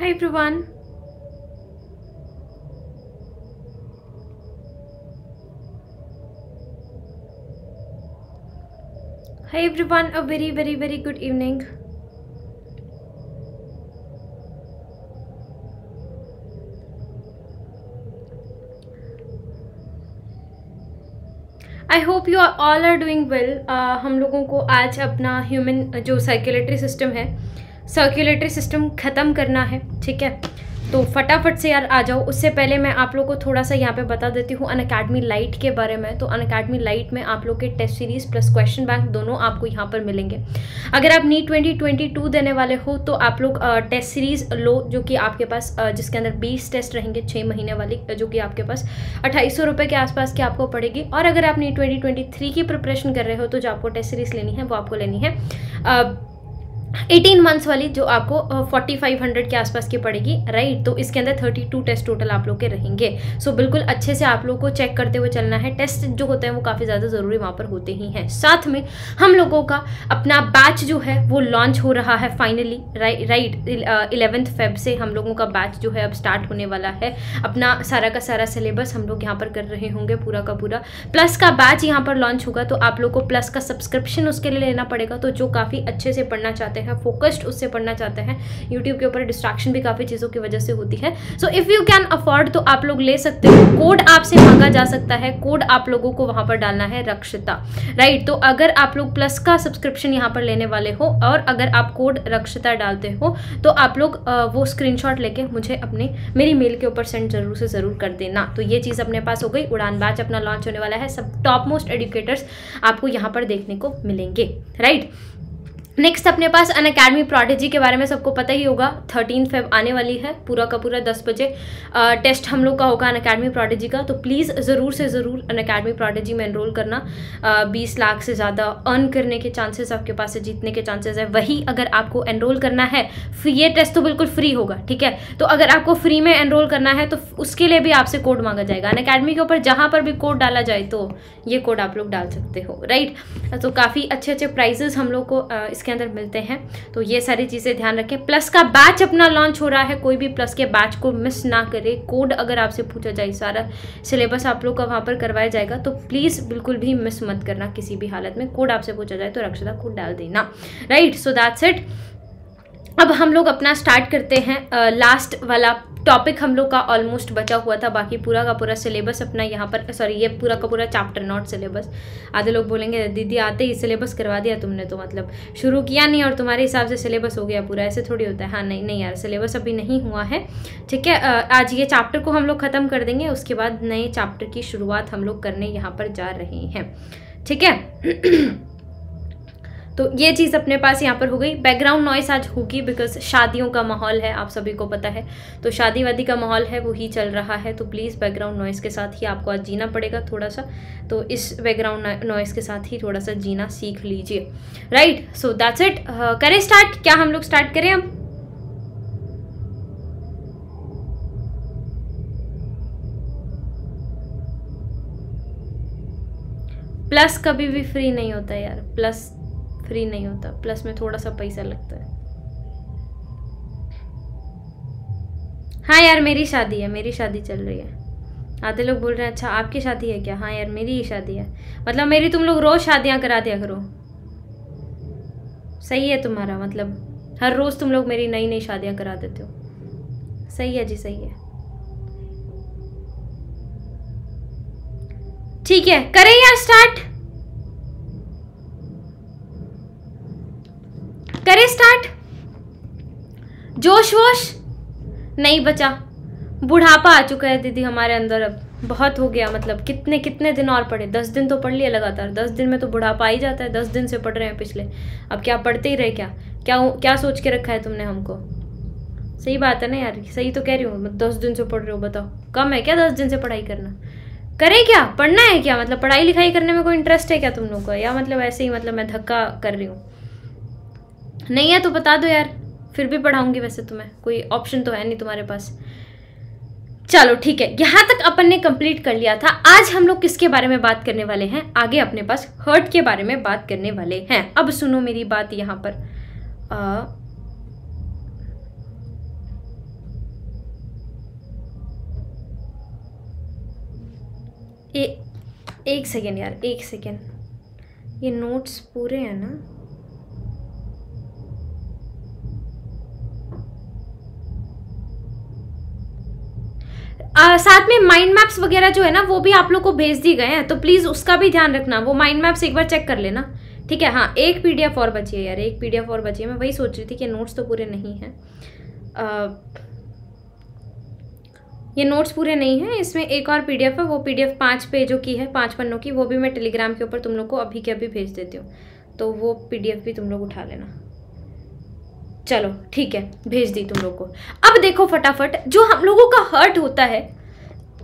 Hi everyone hi everyone uh very very very good evening I hope you all are doing well हम लोगों को आज अपना human जो सर्कुलेटरी सिस्टम है सर्कुलेटरी सिस्टम ख़त्म करना है ठीक है तो फटाफट से यार आ जाओ उससे पहले मैं आप लोग को थोड़ा सा यहाँ पे बता देती हूँ अन अकेडमी लाइट के बारे में तो अन अकेडमी लाइट में आप लोग के test series plus question bank दोनों आपको यहाँ पर मिलेंगे अगर आप नीट 2022 देने वाले हो तो आप लोग टेस्ट सीरीज़ लो जो कि आपके पास जिसके अंदर बीस टेस्ट रहेंगे छः महीने वाली जो कि आपके पास अट्ठाईस के आसपास की आपको पड़ेगी और अगर आप नीट ट्वेंटी की प्रिपरेशन कर रहे हो तो जो आपको टेस्ट सीरीज़ लेनी है वो आपको लेनी है एटीन मंथ्स वाली जो आपको फोर्टी फाइव हंड्रेड के आसपास की पड़ेगी राइट तो इसके अंदर थर्टी टू टेस्ट टोटल आप लोग के रहेंगे सो so, बिल्कुल अच्छे से आप लोग को चेक करते हुए चलना है टेस्ट जो होते हैं वो काफ़ी ज़्यादा ज़रूरी वहाँ पर होते ही हैं साथ में हम लोगों का अपना बैच जो है वो लॉन्च हो रहा है फाइनली राइट इलेवेंथ फेब से हम लोगों का बैच जो है अब स्टार्ट होने वाला है अपना सारा का सारा सिलेबस हम लोग यहाँ पर कर रहे होंगे पूरा का पूरा प्लस का बैच यहाँ पर लॉन्च होगा तो आप लोग को प्लस का सब्सक्रिप्शन उसके लिए लेना पड़ेगा तो जो काफ़ी अच्छे से पढ़ना चाहते हैं हैं फोकस्ड उससे पढ़ना चाहते हैं यूट्यूब के ऊपर डिस्ट्रैक्शन भी काफ़ी चीज़ों की वजह से होती है so if you can afford तो आप लोग ले सकते हो कोड आपसे मांगा जा सकता है कोड आप लोगों को वहाँ पर डालना है रक्षता राइट तो अगर आप लोग प्लस का सब्सक्रिप्शन यहाँ पर लेने वाले हो और अगर आप कोड रक्षता डालते हो तो आप लोग वो स्क्रीन लेके मुझे अपने मेरी मेल के ऊपर सेंड जरूर से ज़रूर कर देना तो ये चीज़ अपने पास हो गई उड़ान बैच अपना लॉन्च होने वाला है सब टॉप मोस्ट एडुकेटर्स आपको यहाँ पर देखने को मिलेंगे राइट right? नेक्स्ट अपने पास अन अकेडमी प्रोडेजी के बारे में सबको पता ही होगा थर्टीन फेब आने वाली है पूरा का पूरा दस बजे टेस्ट हम लोग का होगा अन अकेडमी प्रोडेजी का तो प्लीज़ ज़रूर से ज़रूर अन अकेडमी प्रोडेजी में एनरोल करना बीस लाख से ज़्यादा अर्न करने के चांसेस आपके पास है जीतने के चांसेस है वही अगर आपको एनरोल करना है ये टेस्ट तो बिल्कुल फ्री होगा ठीक है तो अगर आपको फ्री में एनरोल करना है तो उसके लिए भी आपसे कोड मांगा जाएगा अन अकेडमी के ऊपर जहाँ पर भी कोड डाला जाए तो ये कोड आप लोग डाल सकते हो राइट तो काफ़ी अच्छे अच्छे प्राइजेस हम लोग को इसके के अंदर मिलते हैं तो ये सारी चीज़ें ध्यान रखें प्लस का बैच अपना लॉन्च हो रहा है कोई भी प्लस के बैच को मिस ना करे कोड अगर आपसे पूछा जाए सारा सिलेबस आप लोग का वहाँ पर करवाया जाएगा तो प्लीज़ बिल्कुल भी मिस मत करना किसी भी हालत में कोड आपसे पूछा जाए तो रक्षा कोड डाल देना राइट सो दैट्स इट अब हम लोग अपना स्टार्ट करते हैं लास्ट वाला टॉपिक हम लोग का ऑलमोस्ट बचा हुआ था बाकी पूरा का पूरा सिलेबस अपना यहाँ पर सॉरी ये पूरा का पूरा चैप्टर नॉट सिलेबस आधे लोग बोलेंगे दीदी आते ही सिलेबस करवा दिया तुमने तो मतलब शुरू किया नहीं और तुम्हारे हिसाब से सिलेबस हो गया पूरा ऐसे थोड़ी होता है हाँ नहीं नहीं यार सिलेबस अभी नहीं हुआ है ठीक है आज ये चैप्टर को हम लोग ख़त्म कर देंगे उसके बाद नए चैप्टर की शुरुआत हम लोग करने यहाँ पर जा रहे हैं ठीक है तो ये चीज़ अपने पास यहाँ पर हो गई बैकग्राउंड नॉइस आज होगी बिकॉज शादियों का माहौल है आप सभी को पता है तो शादी वादी का माहौल है वो ही चल रहा है तो प्लीज़ बैकग्राउंड नॉइस के साथ ही आपको आज जीना पड़ेगा थोड़ा सा तो इस बैकग्राउंड नॉइस के साथ ही थोड़ा सा जीना सीख लीजिए राइट सो दैट्स इट करें स्टार्ट क्या हम लोग स्टार्ट करें अब प्लस कभी भी फ्री नहीं होता यार प्लस फ्री नहीं होता प्लस में थोड़ा सा पैसा लगता है हाँ यार मेरी शादी है मेरी शादी चल रही है आधे लोग बोल रहे हैं अच्छा आपकी शादी है क्या हाँ यार मेरी ही शादी है मतलब मेरी तुम लोग रोज़ शादियाँ करा दिया करो सही है तुम्हारा मतलब हर रोज़ तुम लोग मेरी नई नई शादियाँ करा देते हो सही है जी सही है ठीक है करें यार स्टार्ट करें स्टार्ट जोश वोश नहीं बचा बुढ़ापा आ चुका है दीदी हमारे अंदर अब बहुत हो गया मतलब कितने कितने दिन और पढ़े दस दिन तो पढ़ लिया लगातार दस दिन में तो बुढ़ापा आ ही जाता है दस दिन से पढ़ रहे हैं पिछले अब क्या पढ़ते ही रहे क्या क्या क्या सोच के रखा है तुमने हमको सही बात है ना यार सही तो कह रही हूँ दस दिन से पढ़ रहे हो बताओ कम है क्या दस दिन से पढ़ाई करना करें क्या पढ़ना है क्या मतलब पढ़ाई लिखाई करने में कोई इंटरेस्ट है क्या तुम लोग का या मतलब ऐसे ही मतलब मैं धक्का कर रही हूँ नहीं है तो बता दो यार फिर भी पढ़ाऊंगी वैसे तुम्हें तो कोई ऑप्शन तो है नहीं तुम्हारे पास चलो ठीक है यहाँ तक अपन ने कंप्लीट कर लिया था आज हम लोग किसके बारे में बात करने वाले हैं आगे अपने पास हर्ट के बारे में बात करने वाले हैं अब सुनो मेरी बात यहाँ पर आ, ए, एक सेकेंड यार एक सेकेंड ये नोट्स पूरे हैं ना आ, साथ में माइंड मैप्स वगैरह जो है ना वो भी आप लोग को भेज दिए गए हैं तो प्लीज़ उसका भी ध्यान रखना वो माइंड मैप्स एक बार चेक कर लेना ठीक है हाँ एक पी डी एफ और बची है यार एक पी डी एफ और बची है मैं वही सोच रही थी कि नोट्स तो पूरे नहीं हैं ये नोट्स पूरे नहीं हैं इसमें एक और एफ है वो पी एफ पाँच पेजों की है पाँच पन्नों की वो भी मैं टेलीग्राम के ऊपर तुम लोग को अभी के अभी भेज देती हूँ तो वो एफ भी तुम लोग उठा लेना चलो ठीक है भेज दी तुम लोग को अब देखो फटाफट जो हम लोगों का हर्ट होता है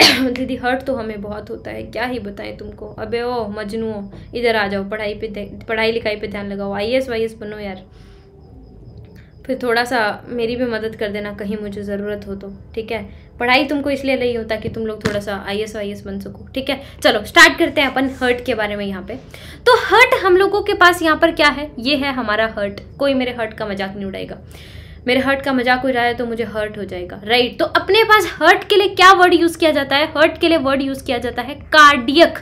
दीदी हर्ट तो हमें बहुत होता है क्या ही बताएं तुमको अबे ओ मजनू इधर आ जाओ पढ़ाई पे पढ़ाई लिखाई पे ध्यान लगाओ आई एस वाई एस बनो यार फिर थोड़ा सा मेरी भी मदद कर देना कहीं मुझे ज़रूरत हो तो ठीक है पढ़ाई तुमको इसलिए नहीं होता कि तुम लोग थोड़ा सा आई एस आई एस बन सको ठीक है चलो स्टार्ट करते हैं अपन हर्ट के बारे में यहाँ पे तो हर्ट हम लोगों के पास यहाँ पर क्या है ये है हमारा हर्ट कोई मेरे हर्ट का मजाक नहीं उड़ाएगा मेरे हर्ट का मजाक उड़ाया तो मुझे हर्ट हो जाएगा राइट तो अपने पास हर्ट के लिए क्या वर्ड यूज़ किया जाता है हर्ट के लिए वर्ड यूज़ किया जाता है कार्डियक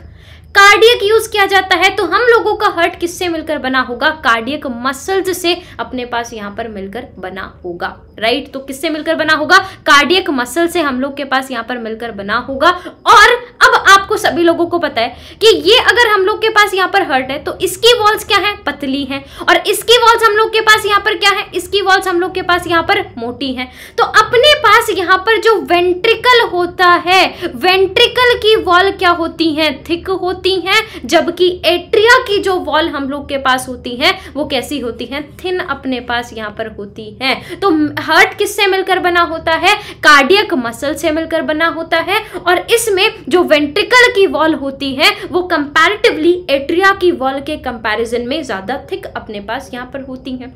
कार्डियक यूज किया जाता है तो हम लोगों का हर्ट किससे मिलकर बना होगा कार्डियक मसल्स से अपने पास यहाँ पर मिलकर बना होगा राइट तो किससे मिलकर बना होगा कार्डियक मसल से हम लोग के पास यहाँ पर मिलकर बना होगा और अब आपको सभी लोगों को पता है कि ये अगर हम लोग के पास यहाँ पर हर्ट है तो इसकी वॉल्स क्या है पतली है और इसकी वॉल्स हम लोग के पास यहाँ पर क्या है इसकी वॉल्स हम लोग के पास यहाँ पर मोटी है तो अपने पास यहाँ पर जो वेंट्रिकल होता है वेंट्रिकल की वॉल क्या होती है थिक होती होती हैं जबकि एट्रिया की जो वॉल हम लोग के पास होती हैं वो कैसी होती हैं थिन अपने पास यहाँ पर होती हैं तो हार्ट किससे मिलकर बना होता है कार्डियक मसल से मिलकर बना होता है और इसमें जो वेंट्रिकल की वॉल होती है वो कंपैरेटिवली एट्रिया की वॉल के कंपैरिजन में ज़्यादा थिक अपने पास यहाँ पर होती हैं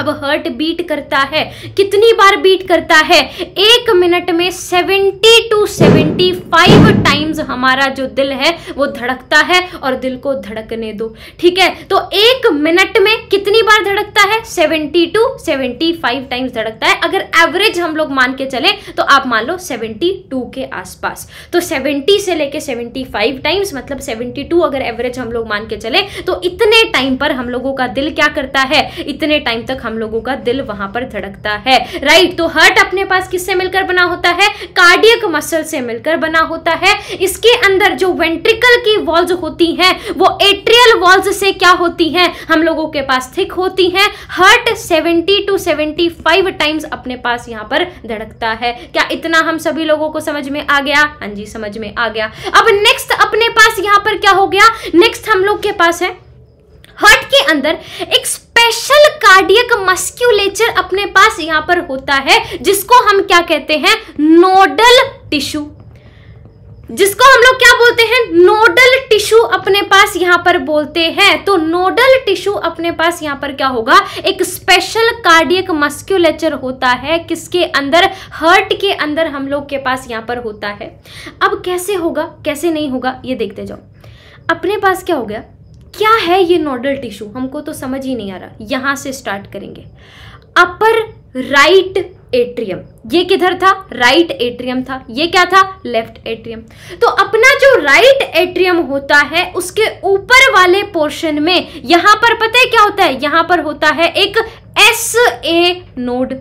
अब हर्ट बीट करता है कितनी बार बीट करता है एक मिनट में seventy to seventy five times हमारा जो दिल है वो धड़कता है और दिल को धड़कने दो ठीक है तो एक मिनट में कितनी बार धड़कता है seventy to seventy five times धड़कता है अगर एवरेज हम लोग मान के चले तो आप मान लो सेवेंटी टू के आसपास तो सेवेंटी से लेके फाइव टाइम्स मतलब सेवेंटी टू अगर एवरेज हम लोग मान के चले तो इतने टाइम पर हम लोगों का दिल क्या करता है इतने टाइम तक हम लोगों का दिल वहां पर धड़कता है राइट तो हर्ट अपने पास किससे मिलकर बना होता है कार्डियक मसल से मिलकर बना होता है इसके अंदर जो वेंट्रिकल की वॉल्व होती हैं वो एट्रियल वॉल्व से क्या होती हैं हम लोगों के पास थिक होती हैं हर्ट 70 टू 75 टाइम्स अपने पास यहां पर धड़कता है क्या इतना हम सभी लोगों को समझ में आ गया हाँ जी समझ में आ गया अब नेक्स्ट अपने पास यहां पर क्या हो गया नेक्स्ट हम लोग के पास है हर्ट के अंदर एक स्पेशल कार्डियक मस्क्यूलेचर अपने पास यहां पर होता है जिसको हम क्या कहते हैं नोडल टिश्यू जिसको हम लोग क्या बोलते हैं नोडल टिश्यू अपने पास यहां पर बोलते हैं तो नोडल टिश्यू अपने पास यहां पर क्या होगा एक स्पेशल कार्डियक मस्क्यूलेचर होता है किसके अंदर हर्ट के अंदर हम लोग के पास यहां पर होता है अब कैसे होगा कैसे नहीं होगा ये देखते जाओ अपने पास क्या हो गया क्या है ये नोडल टिश्यू हमको तो समझ ही नहीं आ रहा यहां से स्टार्ट करेंगे अपर राइट एट्रियम ये किधर था राइट एट्रियम था ये क्या था लेफ्ट एट्रियम तो अपना जो राइट एट्रियम होता है उसके ऊपर वाले पोर्शन में यहां पर पता है क्या होता है यहां पर होता है एक एस ए नोड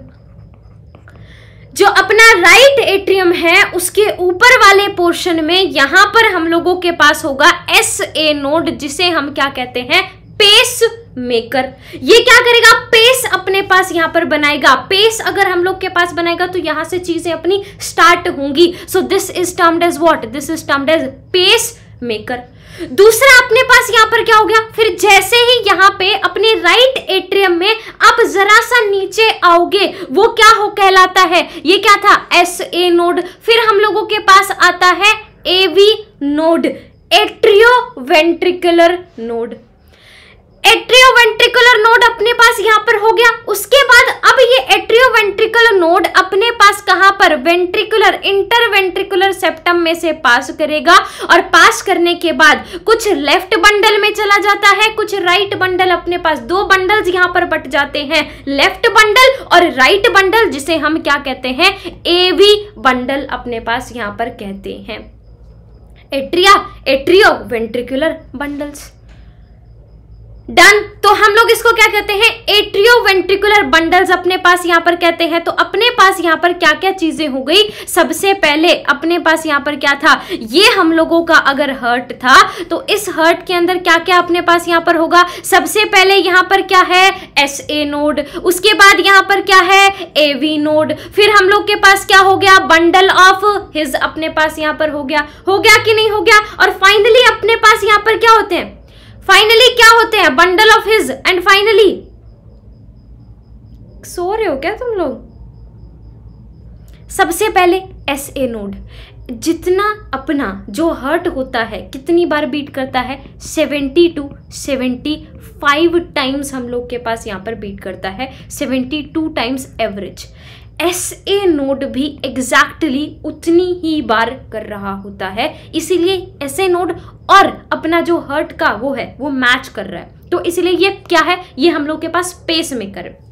जो अपना राइट एट्रियम है उसके ऊपर वाले पोर्शन में यहां पर हम लोगों के पास होगा एस ए नोड जिसे हम क्या कहते हैं पेस मेकर ये क्या करेगा पेस अपने पास यहां पर बनाएगा पेस अगर हम लोग के पास बनाएगा तो यहां से चीजें अपनी स्टार्ट होंगी so this is termed as what this is termed as pacemaker दूसरा अपने पास यहाँ पर क्या हो गया फिर जैसे ही यहाँ पे अपने राइट एट्रियम में आप जरा सा नीचे आओगे वो क्या हो कहलाता है ये क्या था एस ए नोड फिर हम लोगों के पास आता है AV node atrioventricular node atrioventricular node अपने पास यहाँ पर हो गया उसके बाद अब ये एट्रियोवेंट्रिकुलर नोड अपने पास कहाँ पर वेंट्रिकुलर इंटरवेंट्रिकुलर सेप्टम में से पास करेगा और पास करने के बाद कुछ लेफ्ट बंडल में चला जाता है कुछ राइट बंडल अपने पास दो बंडल्स यहाँ पर बट जाते हैं लेफ्ट बंडल और राइट बंडल जिसे हम क्या कहते हैं ए वी बंडल अपने पास यहाँ पर कहते हैं atria atrioventricular bundles done तो हम लोग इसको क्या कहते हैं एट्रियो वेंट्रिकुलर बंडल्स अपने पास यहाँ पर कहते हैं तो अपने पास यहाँ पर क्या क्या चीजें हो गई सबसे पहले अपने पास यहाँ पर क्या था ये हम लोगों का अगर हर्ट था तो इस हर्ट के अंदर क्या क्या अपने पास यहाँ पर होगा सबसे पहले यहाँ पर क्या है एस ए नोड उसके बाद यहाँ पर क्या है ए वी नोड फिर हम लोग के पास क्या हो गया बंडल ऑफ हिज अपने पास यहाँ पर हो गया हो गया कि नहीं हो गया और फाइनली अपने पास यहाँ पर क्या होते हैं फाइनली क्या होते हैं bundle of His and finally सो रहे हो क्या तुम लोग सबसे पहले एस ए नोड जितना अपना जो हर्ट होता है कितनी बार बीट करता है seventy to seventy five times हम लोग के पास यहाँ पर बीट करता है seventy two times average S A node भी एग्जैक्टली उतनी ही बार कर रहा होता है इसीलिए एस ए नोड और अपना जो हर्ट का वो है वो मैच कर रहा है तो इसलिए ये क्या है ये हम लोग के पास स्पेस मेकर है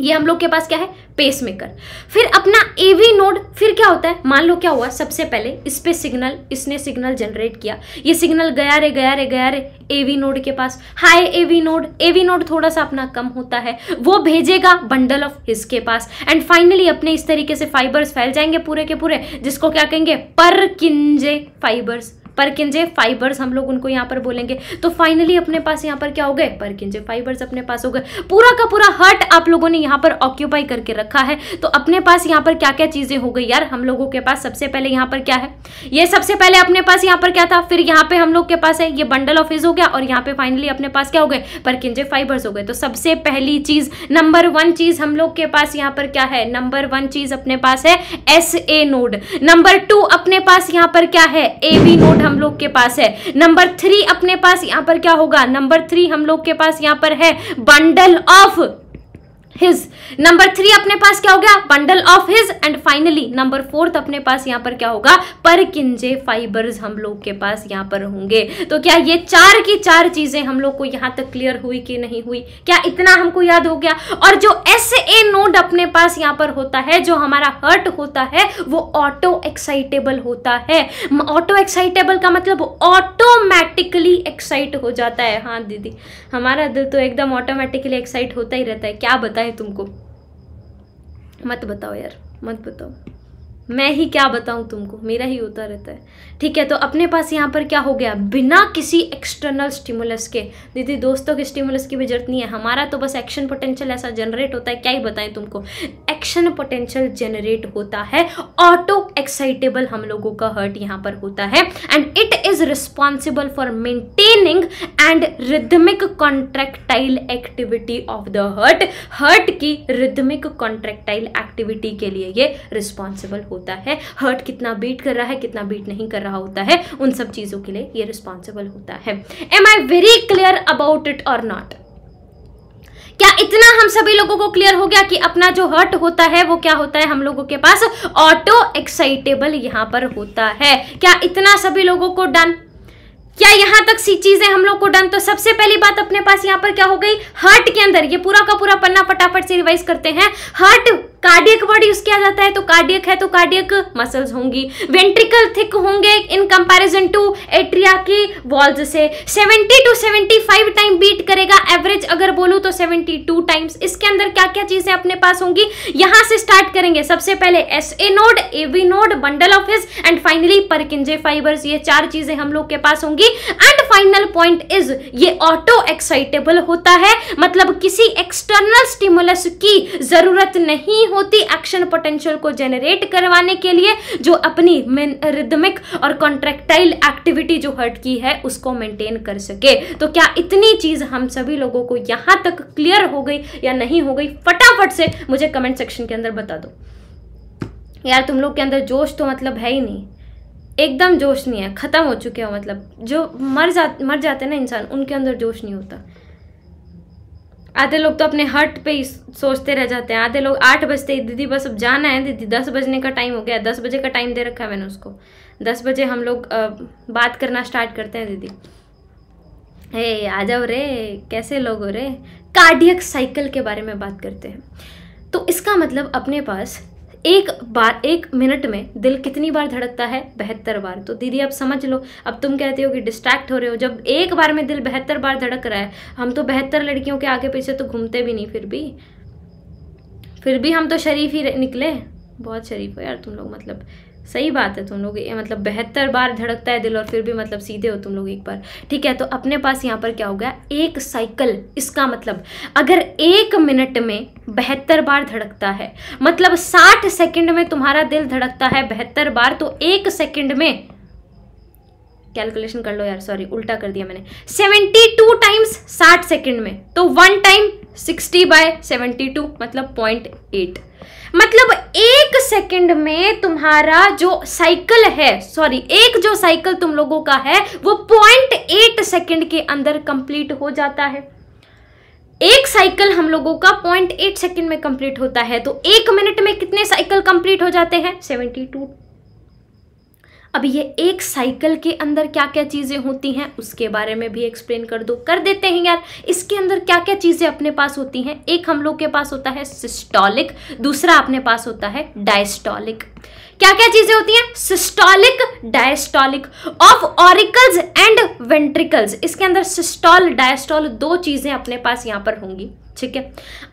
ये हम लोग के पास क्या है पेस मेकर फिर अपना एवी नोड फिर क्या होता है मान लो क्या हुआ सबसे पहले इस पे सिग्नल इसने सिग्नल जनरेट किया ये सिग्नल गया रे गया रे गया रे एवी नोड के पास हाई एवी नोड एवी नोड थोड़ा सा अपना कम होता है वो भेजेगा बंडल ऑफ हिज के पास एंड फाइनली अपने इस तरीके से फाइबर्स फैल जाएंगे पूरे के पूरे जिसको क्या कहेंगे पर किंजे फाइबर्स परकिंजे फाइबर्स हम लोग उनको यहाँ पर बोलेंगे तो फाइनली अपने पास यहाँ पर क्या हो गए परकिंजे फाइबर्स अपने पास हो गए पूरा का पूरा हर्ट आप लोगों ने यहाँ पर ऑक्यूपाई करके रखा है तो अपने पास यहाँ पर क्या क्या चीज़ें हो गई यार हम लोगों के पास सबसे पहले यहाँ पर क्या है ये सबसे पहले अपने पास यहाँ पर क्या था फिर यहाँ पे हम लोग के पास है ये बंडल ऑफ इज हो गया और यहाँ पे फाइनली अपने पास क्या हो गए परकिंजे फाइबर्स हो गए तो सबसे पहली चीज नंबर वन चीज हम लोग के पास यहाँ पर क्या है नंबर वन चीज अपने पास है S A node number two अपने पास यहाँ पर क्या है ए बी नोड हम लोग के पास है नंबर थ्री अपने पास यहाँ पर क्या होगा नंबर थ्री हम लोग के पास यहाँ पर है bundle of His number three अपने पास क्या हो गया bundle of His and finally number fourth अपने पास यहाँ पर क्या होगा पर किंजे फाइबर्स हम लोग के पास यहाँ पर होंगे तो क्या ये चार की चार चीजें हम लोग को यहाँ तक क्लियर हुई कि नहीं हुई क्या इतना हमको याद हो गया और जो एस ए नोड अपने पास यहाँ पर होता है जो हमारा हर्ट होता है वो ऑटो एक्साइटेबल होता है ऑटो एक्साइटेबल का मतलब ऑटोमेटिकली एक्साइट हो जाता है हाँ दीदी हमारा दिल तो एकदम ऑटोमेटिकली एक्साइट होता ही रहता है क्या बता पता है तुमको मत बताओ यार मत बताओ मैं ही क्या बताऊं तुमको मेरा ही होता रहता है ठीक है तो अपने पास यहाँ पर क्या हो गया बिना किसी एक्सटर्नल स्टिमुलस के दीदी दोस्तों के स्टिमुलस की भी जरूरत नहीं है हमारा तो बस एक्शन पोटेंशियल ऐसा जनरेट होता है क्या ही बताएं तुमको एक्शन पोटेंशियल जनरेट होता है ऑटो एक्साइटेबल हम लोगों का हर्ट यहाँ पर होता है and it is responsible for maintaining and rhythmic contractile activity of the heart heart की रिदमिक कॉन्ट्रेक्टाइल एक्टिविटी के लिए ये रिस्पॉन्सिबल होता होता है हर्ट कितना बीट कर रहा है कितना बीट नहीं कर रहा होता है उन सब चीज़ों के लिए ये रिस्पॉन्सिबल होता है am I very clear about it और नॉट क्या इतना हम सभी लोगों को क्लियर हो गया कि अपना जो हर्ट होता है वो क्या होता है हम लोगों के पास ऑटो एक्साइटेबल यहां पर होता है क्या इतना सभी लोगों को डन क्या यहां तक सी चीजें हम लोग को डन तो सबसे पहली बात अपने पास यहां पर क्या हो गई हर्ट के अंदर ये पूरा का पूरा पन्ना फटाफट से रिवाइज करते हैं हर्ट कार्डियक वर्ड यूज किया जाता है तो कार्डियक है तो कार्डियक मसल्स होंगी वेंट्रिकल थिक होंगे इन कंपैरिजन टू एट्रिया के वॉल्स से 70 टू 75 टाइम बीट करेगा एवरेज अगर बोलूँ तो 72 टाइम्स इसके अंदर क्या क्या चीजें अपने पास होंगी यहां से स्टार्ट करेंगे सबसे पहले S A node AV node bundle of His and finally Purkinje fibres ये चार चीजें हम लोग के पास होंगी एंड फाइनल पॉइंट इज ये ऑटो एक्साइटेबल होता है मतलब किसी एक्सटर्नल स्टिमुलस की जरूरत नहीं होती एक्शन पोटेंशियल को जेनरेट करवाने के लिए जो अपनी रिदमिक और कॉन्ट्रेक्टाइल एक्टिविटी जो हर्ट की है उसको मेंटेन कर सके तो क्या इतनी चीज़ हम सभी लोगों को यहां तक क्लियर हो गई या नहीं हो गई फटाफट से मुझे कमेंट सेक्शन के अंदर बता दो यार तुम लोग के अंदर जोश तो मतलब है ही नहीं एकदम जोश नहीं है ख़त्म हो चुके हो मतलब जो मर जा मर जाते ना इंसान उनके अंदर जोश नहीं होता आधे लोग तो अपने हट पे ही सोचते रह जाते हैं आधे लोग आठ बजते ही दीदी बस अब जाना है दीदी दस बजने का टाइम हो गया दस बजे का टाइम दे रखा है मैंने उसको दस बजे हम लोग बात करना स्टार्ट करते हैं दीदी हे आ जाओ रे कैसे लोग हो रे कार्डियक साइकिल के बारे में बात करते हैं तो इसका मतलब अपने पास एक बार एक मिनट में दिल कितनी बार धड़कता है बहत्तर बार तो दीदी आप समझ लो अब तुम कहते हो कि डिस्ट्रैक्ट हो रहे हो जब एक बार में दिल बहत्तर बार धड़क रहा है हम तो बहत्तर लड़कियों के आगे पीछे तो घूमते भी नहीं फिर भी फिर भी हम तो शरीफ ही निकले बहुत शरीफ हो यार तुम लोग मतलब सही बात है तुम लोग मतलब बेहतर बार धड़कता है दिल और फिर भी मतलब सीधे हो तुम लोग एक बार ठीक है तो अपने पास यहाँ पर क्या हो गया एक साइकिल इसका मतलब अगर एक मिनट में बेहतर बार धड़कता है मतलब साठ सेकंड में तुम्हारा दिल धड़कता है बेहतर बार तो एक सेकंड में कैलकुलेशन कर लो यार सॉरी उल्टा कर दिया मैंने सेवेंटी टू टाइम्स साठ सेकेंड में तो one time sixty by seventy two मतलब पॉइंट एट मतलब एक सेकंड में तुम्हारा जो साइकिल है सॉरी एक जो साइकिल तुम लोगों का है वो पॉइंट एट सेकेंड के अंदर कंप्लीट हो जाता है एक साइकिल हम लोगों का पॉइंट एट सेकेंड में कंप्लीट होता है तो एक मिनट में कितने साइकिल कंप्लीट हो जाते हैं सेवेंटी टू अब ये एक साइकिल के अंदर क्या क्या चीज़ें होती हैं उसके बारे में भी एक्सप्लेन कर दो कर देते हैं यार इसके अंदर क्या क्या चीज़ें अपने पास होती हैं एक हम लोग के पास होता है सिस्टॉलिक दूसरा अपने पास होता है डायस्टॉलिक क्या क्या चीजें होती हैं systolic diastolic of auricles and ventricles इसके अंदर सिस्टोल डायस्टोल दो चीजें अपने पास यहां पर होंगी ठीक है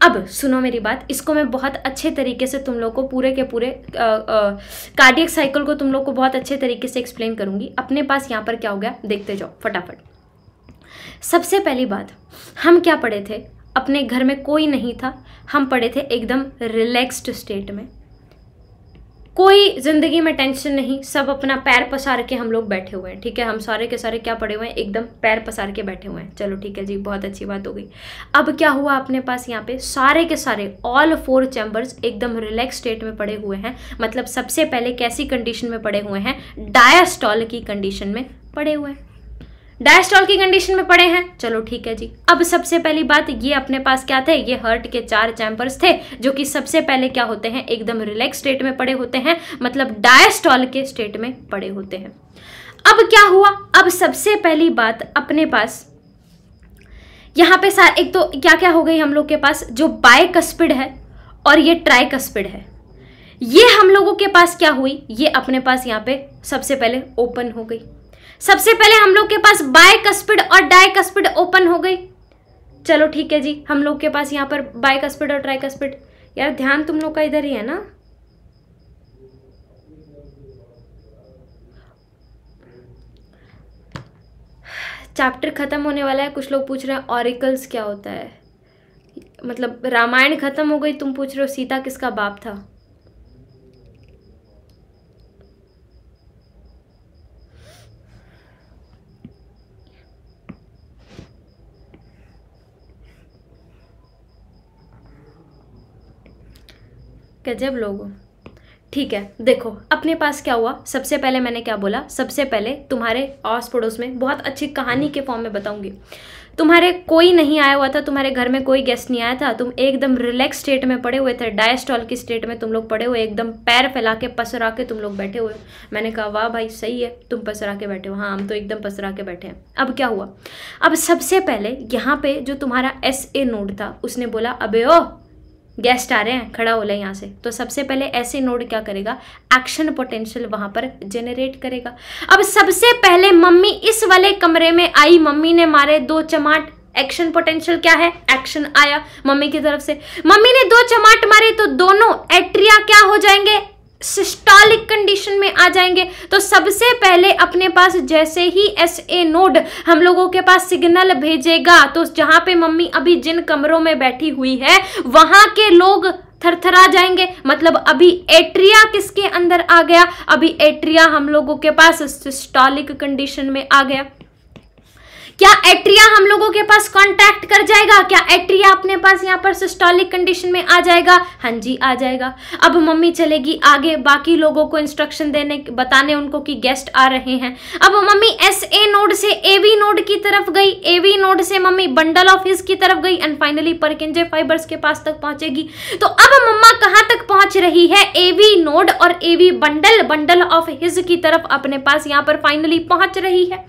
अब सुनो मेरी बात इसको मैं बहुत अच्छे तरीके से तुम लोग को पूरे के पूरे कार्डियक साइकिल को तुम लोग को बहुत अच्छे तरीके से एक्सप्लेन करूंगी अपने पास यहां पर क्या हो गया देखते जाओ फटाफट सबसे पहली बात हम क्या पढ़े थे अपने घर में कोई नहीं था हम पढ़े थे एकदम रिलैक्स्ड स्टेट में कोई ज़िंदगी में टेंशन नहीं सब अपना पैर पसार के हम लोग बैठे हुए हैं ठीक है हम सारे के सारे क्या पड़े हुए हैं एकदम पैर पसार के बैठे हुए हैं चलो ठीक है जी बहुत अच्छी बात हो गई अब क्या हुआ अपने पास यहाँ पे सारे के सारे ऑल फोर चैम्बर्स एकदम रिलैक्स स्टेट में पड़े हुए हैं मतलब सबसे पहले कैसी कंडीशन में पड़े हुए हैं डायास्टॉल की कंडीशन में पड़े हुए हैं डायस्टॉल की कंडीशन में पड़े हैं चलो ठीक है जी अब सबसे पहली बात ये अपने पास क्या थे ये हर्ट के चार चैम्पर्स थे जो कि सबसे पहले क्या होते हैं एकदम रिलैक्स स्टेट में पड़े होते हैं मतलब डायस्टॉल के स्टेट में पड़े होते हैं अब क्या हुआ अब सबसे पहली बात अपने पास यहाँ पे सार एक तो क्या क्या हो गई हम लोग के पास जो बायकस्पिड है और ये ट्राइकस्पिड है ये हम लोगों के पास क्या हुई ये अपने पास यहाँ पे सबसे पहले ओपन हो गई सबसे पहले हम लोग के पास बायकस्पिड और डायकस्पिड ओपन हो गई चलो ठीक है जी हम लोग के पास यहाँ पर बायकस्पिड और ट्राइकस्पिड यार ध्यान तुम लोग का इधर ही है ना चैप्टर ख़त्म होने वाला है कुछ लोग पूछ रहे हैं ऑरिकल्स क्या होता है मतलब रामायण ख़त्म हो गई तुम पूछ रहे हो सीता किसका बाप था गजब लोगो ठीक है देखो अपने पास क्या हुआ सबसे पहले मैंने क्या बोला सबसे पहले तुम्हारे आस पड़ोस में बहुत अच्छी कहानी के फॉर्म में बताऊंगी तुम्हारे कोई नहीं आया हुआ था तुम्हारे घर में कोई गेस्ट नहीं आया था तुम एकदम रिलैक्स स्टेट में पड़े हुए थे डायस्टॉल की स्टेट में तुम लोग पड़े हुए एकदम पैर फैला के पसरा के तुम लोग बैठे हुए मैंने कहा वाह भाई सही है तुम पसरा के बैठे हो हाँ हम तो एकदम पसरा के बैठे हैं अब क्या हुआ अब सबसे पहले यहाँ पे जो तुम्हारा एस ए नोट था उसने बोला अबे ओ गेस्ट आ रहे हैं खड़ा हो ले यहाँ से तो सबसे पहले ऐसे नोड क्या करेगा एक्शन पोटेंशियल वहां पर जेनरेट करेगा अब सबसे पहले मम्मी इस वाले कमरे में आई मम्मी ने मारे दो चमाट एक्शन पोटेंशियल क्या है एक्शन आया मम्मी की तरफ से मम्मी ने दो चमाट मारे तो दोनों एट्रिया क्या हो जाएंगे सिस्टॉलिक कंडीशन में आ जाएंगे तो सबसे पहले अपने पास जैसे ही एस ए नोड हम लोगों के पास सिग्नल भेजेगा तो जहां पे मम्मी अभी जिन कमरों में बैठी हुई है वहां के लोग थरथरा जाएंगे मतलब अभी एट्रिया किसके अंदर आ गया अभी एट्रिया हम लोगों के पास सिस्टॉलिक कंडीशन में आ गया क्या एट्रिया हम लोगों के पास कॉन्टैक्ट कर जाएगा क्या एट्रिया अपने पास यहाँ पर सिस्टोलिक कंडीशन में आ जाएगा हाँ जी आ जाएगा अब मम्मी चलेगी आगे बाकी लोगों को इंस्ट्रक्शन देने बताने उनको कि गेस्ट आ रहे हैं अब मम्मी एस ए नोड से ए वी नोड की तरफ गई ए वी नोड से मम्मी बंडल ऑफिस की तरफ गई एंड फाइनली परकिंजे फाइबर्स के पास तक पहुंचेगी तो अब मम्मा कहाँ तक पहुंच रही है ए वी नोड और A V bundle bundle of His की तरफ अपने पास यहाँ पर फाइनली पहुंच रही है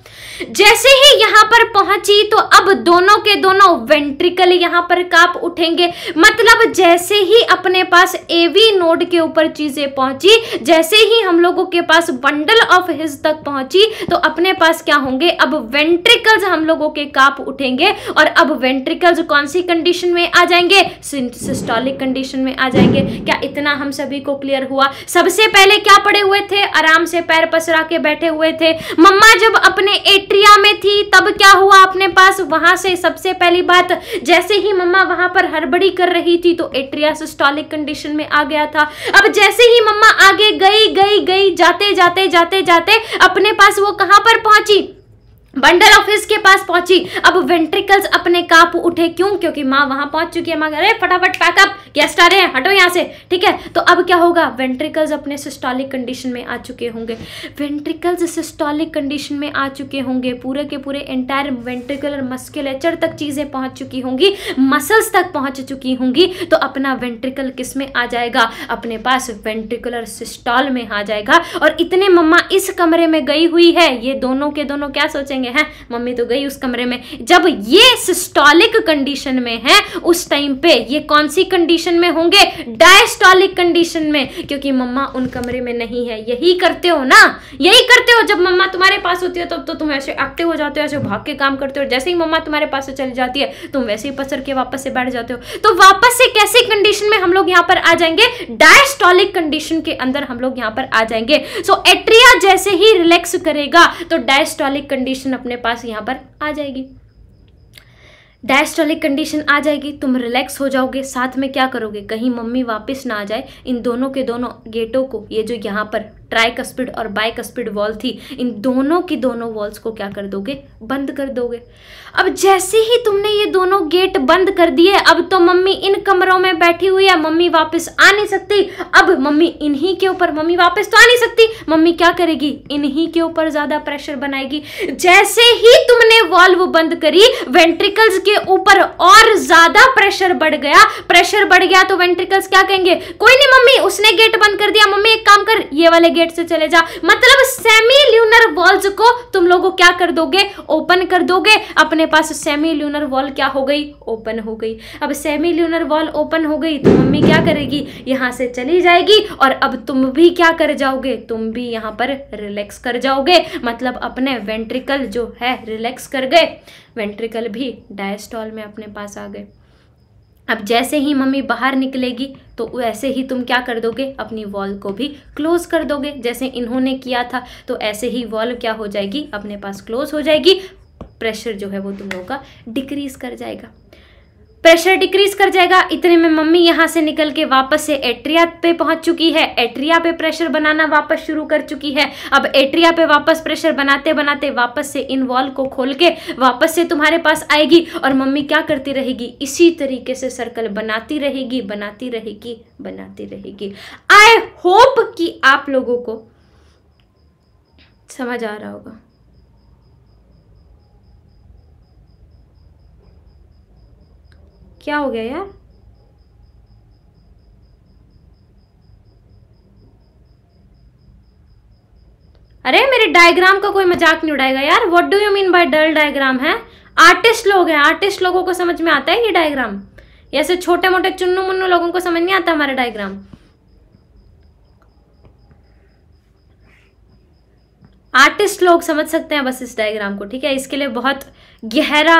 जैसे ही यहाँ पर पर पहुंची तो अब दोनों के दोनों वेंट्रिकल यहां पर काप उठेंगे मतलब जैसे ही अपने पास एवी नोड के ऊपर चीजें पहुंची जैसे ही हम लोगों के पास बंडल ऑफ हिज तक पहुंची तो अपने पास क्या होंगे अब वेंट्रिकल्स हम लोगों के काप उठेंगे और अब वेंट्रिकल्स कौन सी कंडीशन में आ जाएंगे सिस्टोलिक कंडीशन में आ जाएंगे क्या इतना हम सभी को क्लियर हुआ सबसे पहले क्या पड़े हुए थे आराम से पैर पसरा के बैठे हुए थे मम्मा जब अपने एट्रिया में थी तब क्या क्या हुआ अपने पास वहां से सबसे पहली बात जैसे ही मम्मा वहां पर हड़बड़ी कर रही थी तो एट्रिया सिस्टोलिक कंडीशन में आ गया था अब जैसे ही मम्मा आगे गई गई गई जाते जाते जाते जाते अपने पास वो कहां पर पहुंची बंडल ऑफिस के पास पहुंची अब वेंट्रिकल्स अपने काप उठे क्यों क्योंकि माँ वहां पहुंच चुकी है माँ अरे फटाफट पैकअप गेस्ट आ रहे हैं हटो यहाँ से ठीक है तो अब क्या होगा वेंट्रिकल्स अपने सिस्टॉलिक कंडीशन में आ चुके होंगे वेंट्रिकल्स सिस्टॉलिक कंडीशन में आ चुके होंगे पूरे के पूरे एंटायर वेंट्रिकुलर मस्कुलेचर तक चीज़ें पहुंच चुकी होंगी मसल्स तक पहुंच चुकी होंगी तो अपना वेंट्रिकल किस में आ जाएगा अपने पास वेंट्रिकुलर सिस्टॉल में आ जाएगा और इतने मम्मा इस कमरे में गई हुई है ये दोनों के दोनों क्या सोचेंगे सोचेंगे हैं मम्मी तो गई उस कमरे में जब ये सिस्टॉलिक कंडीशन में है उस टाइम पे ये कौन सी कंडीशन में होंगे डायस्टॉलिक कंडीशन में क्योंकि मम्मा उन कमरे में नहीं है यही करते हो ना यही करते हो जब मम्मा तुम्हारे पास होती है तब तो, तो तुम ऐसे एक्टिव हो जाते हो ऐसे भाग के काम करते हो जैसे ही मम्मा तुम्हारे पास से चली जाती है तुम वैसे ही पसर के वापस से बैठ जाते हो तो वापस से कैसी कंडीशन में हम लोग यहाँ पर आ जाएंगे डायस्टॉलिक कंडीशन के अंदर हम लोग यहाँ पर आ जाएंगे सो एट्रिया जैसे ही रिलैक्स करेगा तो डायस्टॉलिक कंडीशन कंडीशन अपने पास यहाँ पर आ जाएगी डायस्टॉलिक कंडीशन आ जाएगी तुम रिलैक्स हो जाओगे साथ में क्या करोगे कहीं मम्मी वापस ना आ जाए इन दोनों के दोनों गेटों को ये जो यहाँ पर कस्पिड और कस्पिड वॉल थी इन दोनों की दोनों वॉल्स को क्या कर दोगे बंद कर दोगे अब जैसे ही तुमने ये दोनों गेट बंद कर दिए अब तो मम्मी इन कमरों में बैठी हुई है मम्मी वापस आ नहीं सकती अब मम्मी इन्हीं के ऊपर मम्मी वापस तो आ नहीं सकती मम्मी क्या करेगी इन्हीं के ऊपर ज़्यादा प्रेशर बनाएगी जैसे ही तुमने वॉल्व बंद करी वेंट्रिकल्स के ऊपर और ज़्यादा प्रेशर बढ़ गया प्रेशर बढ़ गया तो वेंट्रिकल्स क्या कहेंगे कोई नहीं मम्मी उसने गेट बंद कर दिया मम्मी एक काम कर ये वाले गेट से चले जा मतलब सेमी ल्यूनर वॉल्स को तुम लोगों क्या कर दोगे ओपन कर दोगे अपने पास सेमी ल्यूनर वॉल क्या हो गई ओपन हो गई अब सेमी ल्यूनर वॉल ओपन हो गई तो मम्मी क्या करेगी यहाँ से चली जाएगी और अब तुम भी क्या कर जाओगे तुम भी यहाँ पर रिलैक्स कर जाओगे मतलब अपने वेंट्रिकल जो है रिलैक्स कर गए वेंट्रिकल भी डायस्टॉल में अपने पास आ गए अब जैसे ही मम्मी बाहर निकलेगी तो वैसे ही तुम क्या कर दोगे अपनी वॉल को भी क्लोज़ कर दोगे जैसे इन्होंने किया था तो ऐसे ही वॉल क्या हो जाएगी अपने पास क्लोज़ हो जाएगी प्रेशर जो है वो तुम लोगों का डिक्रीज़ कर जाएगा प्रेशर डिक्रीज कर जाएगा इतने में मम्मी यहाँ से निकल के वापस से एट्रिया पे पहुंच चुकी है एट्रिया पे प्रेशर बनाना वापस शुरू कर चुकी है अब एट्रिया पे वापस प्रेशर बनाते बनाते वापस से इन वॉल को खोल के वापस से तुम्हारे पास आएगी और मम्मी क्या करती रहेगी इसी तरीके से सर्कल बनाती रहेगी बनाती रहेगी बनाती रहेगी आई होप कि आप लोगों को समझ आ रहा होगा क्या हो गया यार अरे मेरे डायग्राम का कोई मजाक नहीं उड़ाएगा यार what do you mean by dull diagram है आर्टिस्ट लोग हैं आर्टिस्ट लोगों को समझ में आता है ये डायग्राम ऐसे छोटे मोटे चुन्नू मुन्नू लोगों को समझ नहीं आता हमारा डायग्राम आर्टिस्ट लोग समझ सकते हैं बस इस डायग्राम को ठीक है इसके लिए बहुत गहरा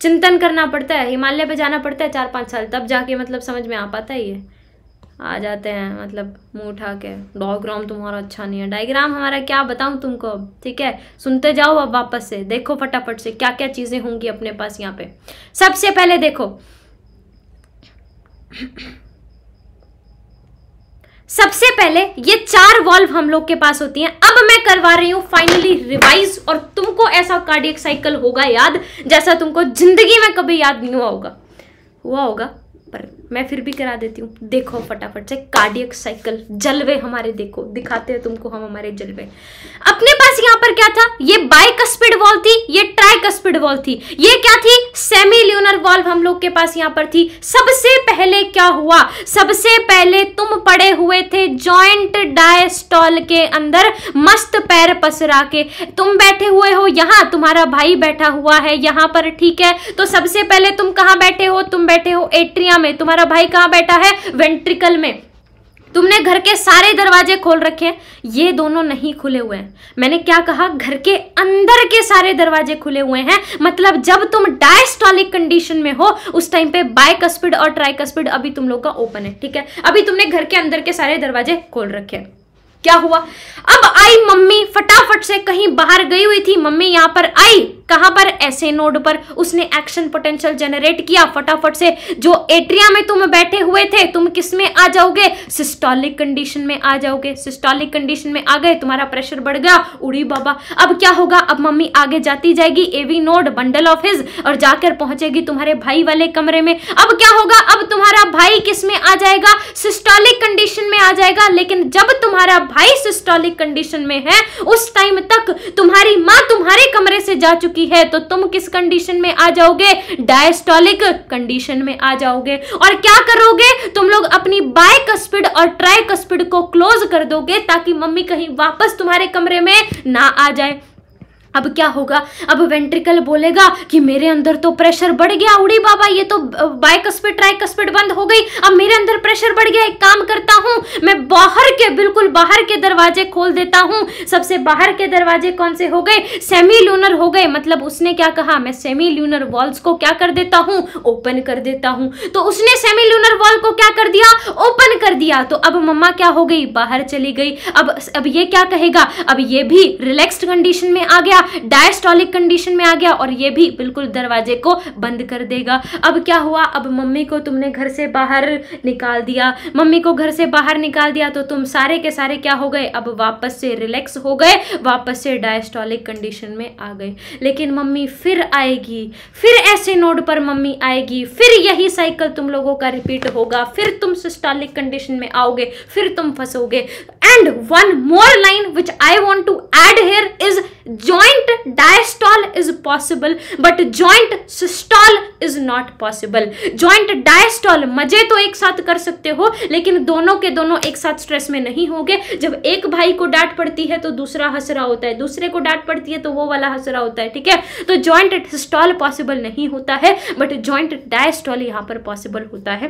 चिंतन करना पड़ता है हिमालय पे जाना पड़ता है चार पाँच साल तब जाके मतलब समझ में आ पाता है ये आ जाते हैं मतलब मुंह उठा के डायग्राम तुम्हारा अच्छा नहीं है डायग्राम हमारा क्या बताऊं तुमको ठीक है सुनते जाओ अब वापस से देखो फटाफट से क्या क्या चीज़ें होंगी अपने पास यहाँ पे सबसे पहले देखो सबसे पहले ये चार वॉल्व हम लोग के पास होती हैं अब मैं करवा रही हूँ फाइनली रिवाइज और तुमको ऐसा कार्डियक साइकिल होगा याद जैसा तुमको जिंदगी में कभी याद नहीं हुआ होगा हुआ होगा पर मैं फिर भी करा देती हूँ देखो फटाफट से कार्डियक साइकिल जलवे हमारे देखो दिखाते हैं तुमको हम हमारे जलवे अपने पास यहाँ पर क्या था ये बाइक स्पीड वॉल थी ये ट्रैक स्पीड वॉल थी ये क्या थी सेमी ल्यूनर वॉल्व हम लोग के पास यहाँ पर थी सबसे पहले क्या हुआ सबसे पहले तुम पड़े हुए थे जॉइंट डायस्टॉल के अंदर मस्त पैर पसरा के तुम बैठे हुए हो यहाँ तुम्हारा भाई बैठा हुआ है यहाँ पर ठीक है तो सबसे पहले तुम कहाँ बैठे हो तुम बैठे हो एट्रिया में तुम्हारा तुम्हारा भाई कहाँ बैठा है वेंट्रिकल में तुमने घर के सारे दरवाजे खोल रखे हैं ये दोनों नहीं खुले हुए हैं मैंने क्या कहा घर के अंदर के सारे दरवाजे खुले हुए हैं मतलब जब तुम डायस्टॉलिक कंडीशन में हो उस टाइम पे स्पीड और ट्राइकस्पिड अभी तुम लोग का ओपन है ठीक है अभी तुमने घर के अंदर के सारे दरवाजे खोल रखे हैं क्या हुआ अब आई मम्मी फटाफट से कहीं बाहर गई हुई थी मम्मी यहां पर आई कहां पर ऐसे नोड पर उसने एक्शन पोटेंशियल जनरेट किया फटाफट से जो एट्रिया में तुम बैठे हुए थे तुम किस में आ जाओगे सिस्टोलिक कंडीशन में आ जाओगे सिस्टोलिक कंडीशन में आ गए तुम्हारा प्रेशर बढ़ गया उड़ी बाबा अब क्या होगा अब मम्मी आगे जाती जाएगी AV node bundle of His और जाकर पहुंचेगी तुम्हारे भाई वाले कमरे में अब क्या होगा अब तुम्हारा भाई किस में आ जाएगा सिस्टोलिक कंडीशन में आ जाएगा लेकिन जब तुम्हारा भाई सिस्टोलिक कंडीशन में है उस टाइम तक तुम्हारी माँ तुम्हारे कमरे से जा चुकी है तो तुम किस कंडीशन में आ जाओगे डायस्टोलिक कंडीशन में आ जाओगे और क्या करोगे तुम लोग अपनी बाइक स्पीड और स्पीड को क्लोज कर दोगे ताकि मम्मी कहीं वापस तुम्हारे कमरे में ना आ जाए अब क्या होगा अब वेंट्रिकल बोलेगा कि मेरे अंदर तो प्रेशर बढ़ गया उड़ी बाबा ये तो ट्राइक स्पीड बंद हो गई अब मेरे अंदर प्रेशर बढ़ गया एक काम करता हूँ मैं बाहर के बिल्कुल बाहर के दरवाजे खोल देता हूँ सबसे बाहर के दरवाजे कौन से हो गए सेमी ल्यूनर हो गए मतलब उसने क्या कहा मैं सेमी ल्यूनर वॉल्स को क्या कर देता हूँ ओपन कर देता हूँ तो उसने सेमी ल्यूनर वॉल को क्या कर दिया ओपन कर दिया तो अब मम्मा क्या हो गई बाहर चली गई अब अब ये क्या कहेगा अब ये भी रिलैक्सड कंडीशन में आ गया डायस्टॉलिक कंडीशन में आ गया और ये भी बिल्कुल दरवाजे को बंद कर देगा अब क्या हुआ अब मम्मी को तुमने घर से बाहर निकाल दिया मम्मी को घर से बाहर निकाल दिया तो तुम सारे के सारे क्या हो गए अब वापस से रिलैक्स हो गए वापस से डायस्टॉलिक कंडीशन में आ गए लेकिन मम्मी फिर आएगी फिर ऐसे नोड पर मम्मी आएगी फिर यही साइकिल तुम लोगों का रिपीट होगा फिर तुम सिस्टॉलिक कंडीशन में आओगे फिर तुम फंसोगे and one more line which I want to add here is joint diastole is possible but joint systole is not possible joint diastole मजे तो एक साथ कर सकते हो लेकिन दोनों के दोनों एक साथ स्ट्रेस में नहीं होंगे जब एक भाई को डांट पड़ती है तो दूसरा हंस रहा होता है दूसरे को डांट पड़ती है तो वो वाला हंस रहा होता है ठीक है तो जॉइंट स्टॉल पॉसिबल नहीं होता है बट जॉइंट डायस्टॉल यहाँ पर पॉसिबल होता है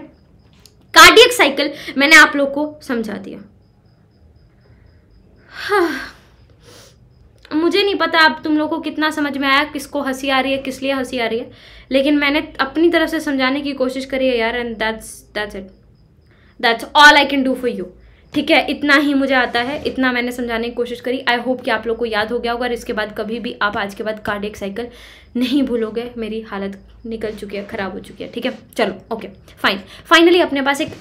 कार्डियक साइकिल मैंने आप लोग को समझा दिया हाँ मुझे नहीं पता अब तुम लोगों को कितना समझ में आया किसको हंसी आ रही है किस लिए हंसी आ रही है लेकिन मैंने अपनी तरफ से समझाने की कोशिश करी है यार and that's that's it that's all I can do for you ठीक है इतना ही मुझे आता है इतना मैंने समझाने की कोशिश करी आई होप कि आप लोग को याद हो गया होगा और इसके बाद कभी भी आप आज के बाद कार्डिक साइकिल नहीं भूलोगे मेरी हालत निकल चुकी है ख़राब हो चुकी है ठीक है चलो ओके फाइन फाइनली अपने पास एक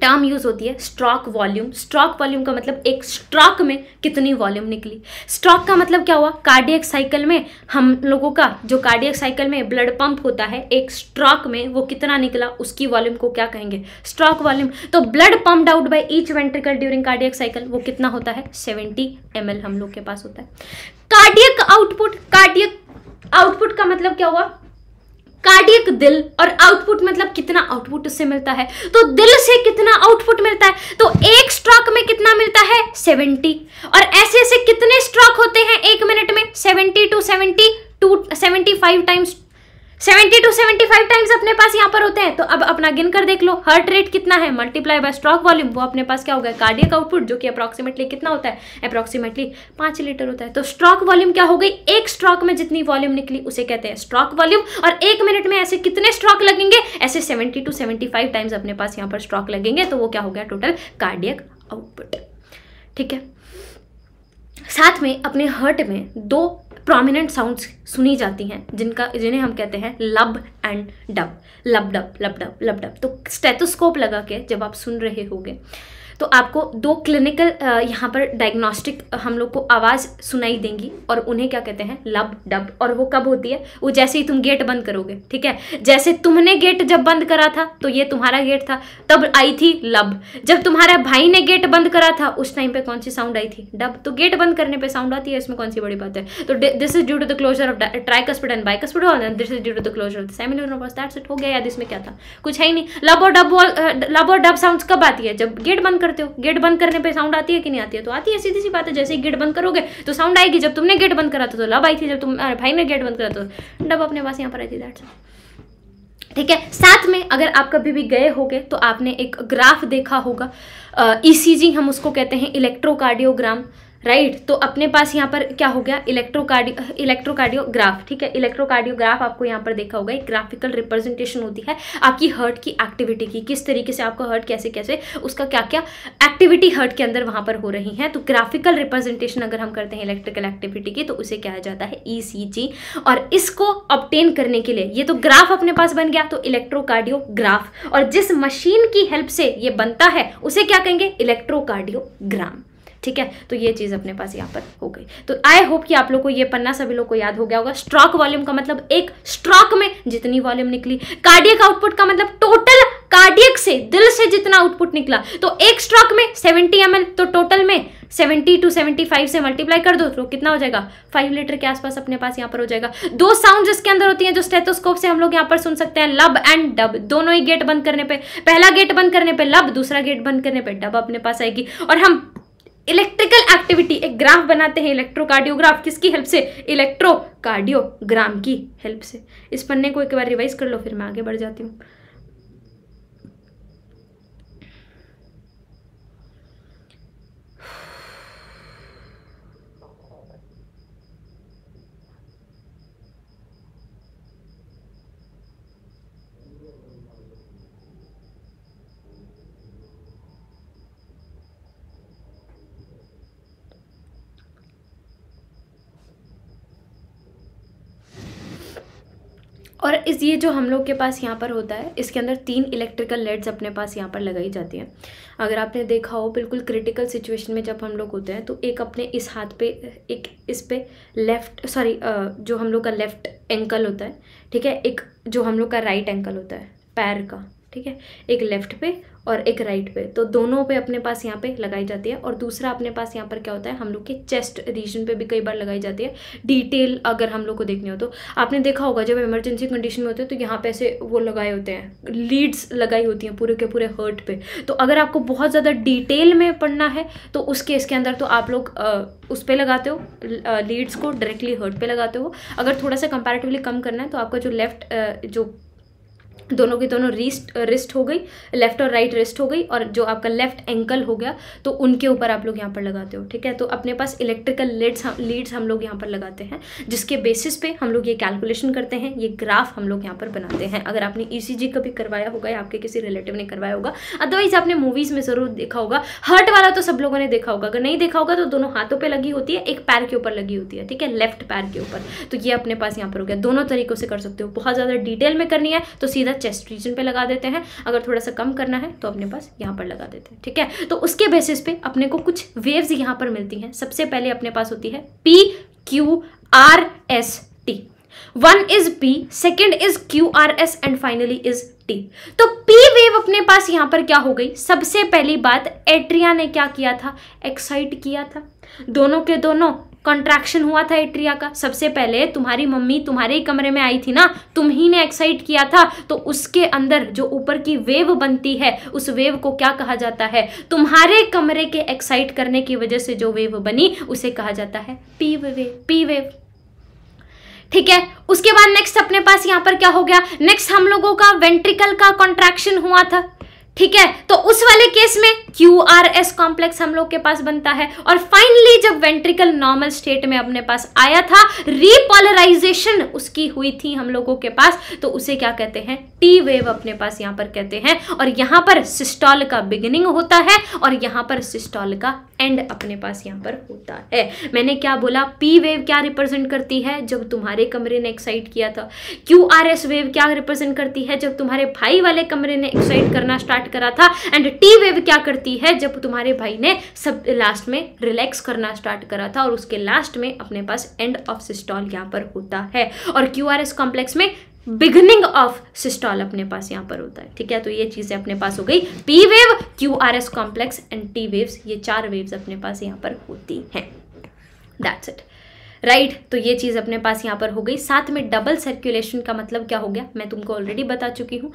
टर्म यूज़ होती है स्ट्रॉक वॉल्यूम स्ट्रॉक वॉल्यूम का मतलब एक स्ट्रॉक में कितनी वॉल्यूम निकली स्ट्रॉक का मतलब क्या हुआ कार्डियक साइकिल में हम लोगों का जो कार्डियक साइकिल में ब्लड पंप होता है एक स्ट्रॉक में वो कितना निकला उसकी वॉल्यूम को क्या कहेंगे स्ट्रॉक वॉल्यूम तो blood pump out by each ventricle during cardiac cycle वो कितना होता है सेवेंटी एम हम लोग के पास होता है कार्डियक आउटपुट कार्डियक आउटपुट का मतलब क्या हुआ कार्डियक दिल और आउटपुट मतलब कितना आउटपुट उससे मिलता है तो दिल से कितना आउटपुट मिलता है तो एक स्ट्रोक में कितना मिलता है 70 और ऐसे ऐसे कितने स्ट्रोक होते हैं एक मिनट में 70 to 70 to 75 times seventy to seventy five times अपने पास यहाँ पर होते हैं तो अब अपना गिन कर देख लो हर्ट रेट कितना है मल्टीप्लाई बाय स्ट्रॉक वॉल्यूम वो अपने पास क्या हो गया कार्डियक आउटपुट जो कि अप्रॉक्सीमेटली कितना होता है अप्रॉक्सीमेटली पांच लीटर होता है तो स्ट्रॉक वॉल्यूम क्या हो गई एक स्ट्रॉक में जितनी वॉल्यूम निकली उसे कहते हैं स्ट्रॉक वॉल्यूम और एक मिनट में ऐसे कितने स्ट्रॉक लगेंगे ऐसे seventy to seventy five times अपने पास यहाँ पर स्ट्रॉक लगेंगे तो वो क्या हो गया टोटल कार्डियक आउटपुट ठीक है साथ में अपने हर्ट में दो प्रोमिनेंट साउंड्स सुनी जाती हैं जिनका जिन्हें हम कहते हैं lub and dub lub dub lub dub lub dub तो स्टेथोस्कोप लगा के जब आप सुन रहे होगे तो आपको दो क्लिनिकल यहाँ पर डायग्नोस्टिक हम लोग को आवाज़ सुनाई देंगी और उन्हें क्या कहते हैं लब डब और वो कब होती है वो जैसे ही तुम गेट बंद करोगे ठीक है जैसे तुमने गेट जब बंद करा था तो ये तुम्हारा गेट था तब आई थी लब जब तुम्हारा भाई ने गेट बंद करा था उस टाइम पे कौन सी साउंड आई थी डब तो गेट बंद करने पे साउंड आती है इसमें कौन सी बड़ी बात है तो this is due to the closure of tricuspid and bicuspid हॉल this is due to the closure of the हो गया याद इसमें क्या था कुछ है ही नहीं लब और डब लब और डब साउंड कब आती है जब गेट बंद करते हो गेट बंद करने पे साउंड आती है कि नहीं आती है तो आती है सीधी सी बात है जैसे ही गेट बंद करोगे तो साउंड आएगी जब तुमने गेट बंद करा था तो लब आई थी जब तुम भाई ने गेट बंद करा तो डब अपने पास यहाँ पर आई थी दैट्स ठीक है साथ में अगर आप कभी भी गए होगे तो आपने एक ग्राफ देखा होगा ईसीजी e हम उसको कहते हैं इलेक्ट्रोकार्डियोग्राम राइट तो अपने पास यहाँ पर क्या हो गया इलेक्ट्रोकार्डियो इलेक्ट्रोकार्डियोग्राफ ठीक है इलेक्ट्रोकार्डियोग्राफ आपको यहाँ पर देखा होगा एक ग्राफिकल रिप्रेजेंटेशन होती है आपकी हर्ट की एक्टिविटी की किस तरीके से आपका हर्ट कैसे कैसे उसका क्या क्या एक्टिविटी हर्ट के अंदर वहाँ पर हो रही है तो ग्राफिकल रिप्रेजेंटेशन अगर हम करते हैं इलेक्ट्रिकल एक्टिविटी की तो उसे क्या जाता है ई e और इसको ऑप्टेन करने के लिए ये तो ग्राफ अपने पास बन गया तो इलेक्ट्रोकार्डियोग्राफ और जिस मशीन की हेल्प से ये बनता है उसे क्या कहेंगे इलेक्ट्रोकार्डियोग्राम ठीक है तो ये चीज़ अपने पास यहाँ पर हो गई तो आई होप कि आप लोग को ये पन्ना सभी लोग को याद हो गया होगा स्ट्रॉक वॉल्यूम का मतलब एक स्ट्रॉक में जितनी वॉल्यूम निकली कार्डियक आउटपुट का मतलब टोटल कार्डियक से दिल से जितना आउटपुट निकला तो एक स्ट्रॉक में सेवेंटी एम तो टोटल में 70 टू 75 से मल्टीप्लाई कर दो तो कितना हो जाएगा 5 लीटर के आसपास अपने पास यहाँ पर हो जाएगा दो साउंड जिसके अंदर होती हैं जो स्टेथोस्कोप से हम लोग यहाँ पर सुन सकते हैं लब एंड डब दोनों ही गेट बंद करने पे पहला गेट बंद करने पे लब दूसरा गेट बंद करने पे डब अपने पास आएगी और हम इलेक्ट्रिकल एक्टिविटी एक ग्राफ बनाते हैं इलेक्ट्रोकार्डियोग्राफ किसकी हेल्प से इलेक्ट्रोकार्डियोग्राम की हेल्प से इस पन्ने को एक बार रिवाइज कर लो फिर मैं आगे बढ़ जाती हूँ और इस ये जो हम लोग के पास यहाँ पर होता है इसके अंदर तीन इलेक्ट्रिकल लेड्स अपने पास यहाँ पर लगाई जाती हैं अगर आपने देखा हो बिल्कुल क्रिटिकल सिचुएशन में जब हम लोग होते हैं तो एक अपने इस हाथ पे एक इस पे लेफ़्ट सॉरी जो हम लोग का लेफ़्ट एंकल होता है ठीक है एक जो हम लोग का राइट एंकल होता है पैर का ठीक है एक लेफ़्ट पे और एक राइट पे तो दोनों पे अपने पास यहाँ पे लगाई जाती है और दूसरा अपने पास यहाँ पर क्या होता है हम लोग के चेस्ट रीजन पे भी कई बार लगाई जाती है डिटेल अगर हम लोग को देखनी हो तो आपने देखा होगा जब इमरजेंसी कंडीशन में होते हैं तो यहाँ पे ऐसे वो लगाए होते हैं लीड्स लगाई होती हैं पूरे के पूरे हर्ट पर तो अगर आपको बहुत ज़्यादा डिटेल में पढ़ना है तो उस केस के अंदर तो आप लोग उस पर लगाते हो लीड्स को डायरेक्टली हर्ट पर लगाते हो अगर थोड़ा सा कंपेरेटिवली कम करना है तो आपका जो लेफ्ट जो दोनों की दोनों रिस्ट रिस्ट हो गई लेफ्ट और राइट रिस्ट हो गई और जो आपका लेफ्ट एंकल हो गया तो उनके ऊपर आप लोग यहाँ पर लगाते हो ठीक है तो अपने पास इलेक्ट्रिकल लीड्स हम लीड्स हम लोग यहाँ पर लगाते हैं जिसके बेसिस पे हम लोग ये कैलकुलेशन करते हैं ये ग्राफ हम लोग यहाँ पर बनाते हैं अगर आपने ई e कभी करवाया होगा या आपके किसी रिलेटिव ने करवाया होगा अदरवाइज आपने मूवीज़ में ज़रूर देखा होगा हर्ट वाला तो सब लोगों ने देखा होगा अगर नहीं देखा होगा तो दोनों हाथों पर लगी होती है एक पैर के ऊपर लगी होती है ठीक है लेफ्ट पैर के ऊपर तो ये अपने पास यहाँ पर हो गया दोनों तरीक़ों से कर सकते हो बहुत ज़्यादा डिटेल में करनी है तो सीधा चेस्ट रीजन पे लगा देते हैं अगर थोड़ा सा कम करना है तो अपने पास यहाँ पर लगा देते हैं ठीक है तो उसके बेसिस पे अपने को कुछ वेव्स यहाँ पर मिलती हैं सबसे पहले अपने पास होती है P Q R S T one is P second is Q R S and finally is T तो पी वेव अपने पास यहाँ पर क्या हो गई सबसे पहली बात एट्रिया ने क्या किया था एक्साइट किया था दोनों के दोनों कंट्रैक्शन हुआ था एट्रिया का सबसे पहले तुम्हारी मम्मी तुम्हारे ही कमरे में आई थी ना तुम ही ने एक्साइट किया था तो उसके अंदर जो ऊपर की वेव बनती है उस वेव को क्या कहा जाता है तुम्हारे कमरे के एक्साइट करने की वजह से जो वेव बनी उसे कहा जाता है पी वेव पी वेव ठीक है उसके बाद नेक्स्ट अपने पास यहां पर क्या हो गया नेक्स्ट हम लोगों का वेंट्रिकल का कॉन्ट्रैक्शन हुआ था ठीक है तो उस वाले केस में क्यू आर एस कॉम्प्लेक्स हम लोग के पास बनता है और फाइनली जब वेंट्रिकल नॉर्मल स्टेट में अपने पास आया था रीपोलराइजेशन उसकी हुई थी हम लोगों के पास तो उसे क्या कहते हैं टी वेव अपने पास यहां पर कहते हैं और यहां पर सिस्टॉल का बिगिनिंग होता है और यहां पर सिस्टॉल का एंड अपने पास यहाँ पर होता है मैंने क्या बोला पी वेव क्या रिप्रेजेंट करती है जब तुम्हारे कमरे ने एक्साइट किया था क्यू आर एस वेव क्या रिप्रेजेंट करती है जब तुम्हारे भाई वाले कमरे ने एक्साइट करना स्टार्ट करा था एंड टी वेव क्या करती है जब तुम्हारे भाई ने सब लास्ट में रिलैक्स करना स्टार्ट करा था और उसके लास्ट में अपने पास एंड ऑफ सिस्टॉल यहाँ पर होता है और क्यू आर एस कॉम्प्लेक्स में बिगनिंग ऑफ सिस्टॉल अपने पास यहाँ पर होता है ठीक है तो ये चीज़ें अपने पास हो गई P wave Q R S complex and T waves ये चार वेव्स अपने पास यहाँ पर होती हैं दैट्स इट राइट तो ये चीज़ अपने पास यहाँ पर हो गई साथ में डबल सर्कुलेशन का मतलब क्या हो गया मैं तुमको ऑलरेडी बता चुकी हूँ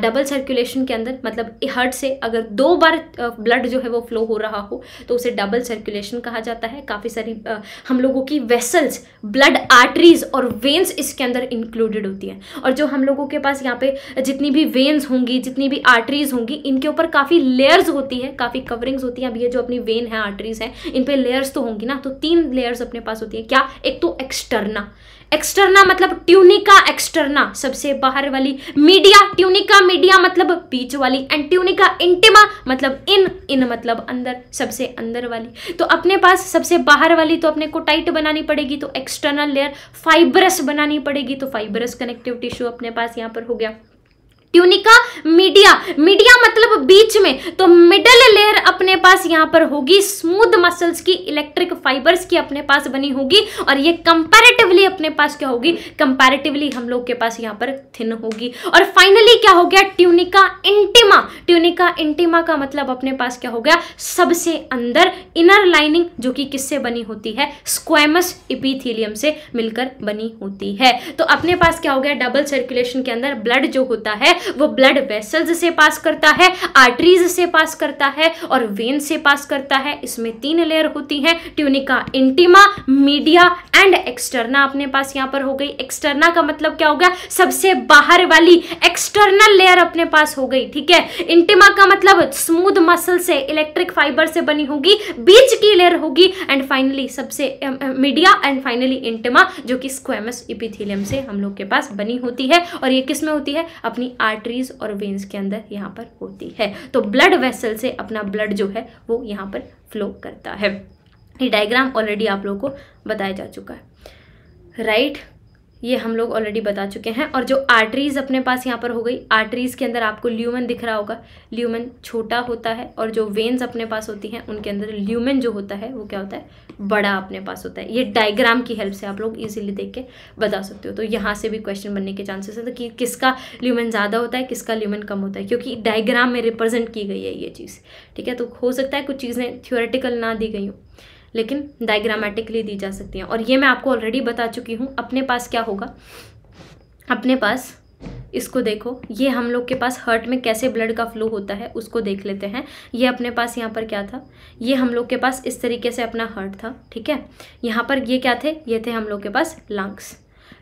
डबल सर्कुलेशन के अंदर मतलब हर्ट से अगर दो बार ब्लड जो है वो फ्लो हो रहा हो तो उसे डबल सर्कुलेशन कहा जाता है काफ़ी सारी आ, हम लोगों की वेसल्स ब्लड आर्टरीज और वेन्स इसके अंदर इंक्लूडेड होती हैं और जो हम लोगों के पास यहाँ पे जितनी भी वेन्स होंगी जितनी भी आर्टरीज होंगी इनके ऊपर काफ़ी लेयर्स होती है काफ़ी कवरिंग्स होती हैं अब ये जो अपनी वेन है आर्टरीज हैं इन पर लेयर्स तो होंगी ना तो तीन लेयर्स अपने पास होती है क्या एक तो एक्सटर्ना एक्सटर्ना मतलब ट्यूनिका एक्सटर्ना सबसे बाहर वाली मीडिया ट्यूनिका मीडिया मतलब बीच वाली एंड ट्यूनिका इंटिमा मतलब इन इन मतलब अंदर सबसे अंदर वाली तो अपने पास सबसे बाहर वाली तो अपने को टाइट बनानी पड़ेगी तो एक्सटर्नल लेयर फाइबरस बनानी पड़ेगी तो फाइबरस कनेक्टिव टिश्यू अपने पास यहाँ पर हो गया ट्यूनिका मीडिया मीडिया मतलब बीच में तो मिडल लेयर अपने पास यहाँ पर होगी स्मूथ मसल्स की इलेक्ट्रिक फाइबर्स की अपने पास बनी होगी और ये कंपैरेटिवली अपने पास क्या होगी कंपैरेटिवली हम लोग के पास यहाँ पर थिन होगी और फाइनली क्या हो गया ट्यूनिका इंटीमा ट्यूनिका इंटीमा का मतलब अपने पास क्या हो गया सबसे अंदर इनर लाइनिंग जो कि किससे बनी होती है स्क्वेमस इपीथीलियम से मिलकर बनी होती है तो अपने पास क्या हो गया डबल सर्कुलेशन के अंदर ब्लड जो होता है वो ब्लड वेसल्स से पास करता है आर्टरीज से पास करता है और वेन से पास करता है इसमें तीन लेयर होती हैं tunica intima media and externa अपने पास यहाँ पर हो गई एक्सटर्ना का मतलब क्या हो गया सबसे बाहर वाली एक्सटर्नल लेयर अपने पास हो गई ठीक है इंटीमा का मतलब स्मूद मसल से इलेक्ट्रिक फाइबर से बनी होगी बीच की लेयर होगी एंड फाइनली सबसे मीडिया एंड फाइनली इंटीमा जो कि स्क्वेमस इपिथिलियम से हम लोग के पास बनी होती है और ये किस में होती है अपनी आर्टरीज और वेन्स के अंदर यहाँ पर होती है तो ब्लड वेसल से अपना ब्लड जो है वो यहाँ पर फ्लो करता है ये डायग्राम ऑलरेडी आप लोगों को बताया जा चुका है राइट right? ये हम लोग ऑलरेडी बता चुके हैं और जो आर्टरीज अपने पास यहाँ पर हो गई आर्टरीज के अंदर आपको ल्यूमन दिख रहा होगा ल्यूमन छोटा होता है और जो वेन्स अपने पास होती हैं उनके अंदर ल्यूमन जो होता है वो क्या होता है बड़ा अपने पास होता है ये डायग्राम की हेल्प से आप लोग इजीली देख के बता सकते हो तो यहाँ से भी क्वेश्चन बनने के चांसेस हैं तो कि किसका ल्यूमन ज़्यादा होता है किसका ल्यूमन कम होता है क्योंकि डायग्राम में रिप्रेजेंट की गई है ये चीज़ ठीक है तो हो सकता है कुछ चीज़ें थियोरेटिकल ना दी गई हूँ लेकिन डायग्रामेटिकली दी जा सकती हैं और ये मैं आपको ऑलरेडी बता चुकी हूँ अपने पास क्या होगा अपने पास इसको देखो ये हम लोग के पास हर्ट में कैसे ब्लड का फ्लो होता है उसको देख लेते हैं ये अपने पास यहाँ पर क्या था ये हम लोग के पास इस तरीके से अपना हर्ट था ठीक है यहाँ पर ये क्या थे ये थे हम लोग के पास लंग्स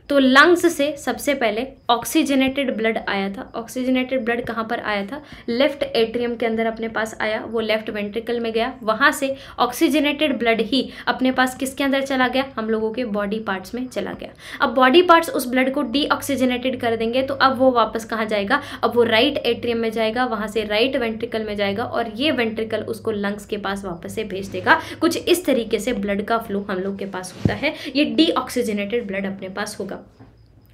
तो लंग्स से सबसे पहले ऑक्सीजनेटेड ब्लड आया था ऑक्सीजनेटेड ब्लड कहाँ पर आया था लेफ्ट एट्रियम के अंदर अपने पास आया वो लेफ्ट वेंट्रिकल में गया वहाँ से ऑक्सीजनेटेड ब्लड ही अपने पास किसके अंदर चला गया हम लोगों के बॉडी पार्ट्स में चला गया अब बॉडी पार्ट्स उस ब्लड को डी कर देंगे तो अब वो वापस कहाँ जाएगा अब वो राइट एट्रियम में जाएगा वहाँ से राइट वेंट्रिकल में जाएगा और ये वेंट्रिकल उसको लंग्स के पास वापस से भेज देगा कुछ इस तरीके से ब्लड का फ्लो हम लोग के पास होता है ये डी ब्लड अपने पास होगा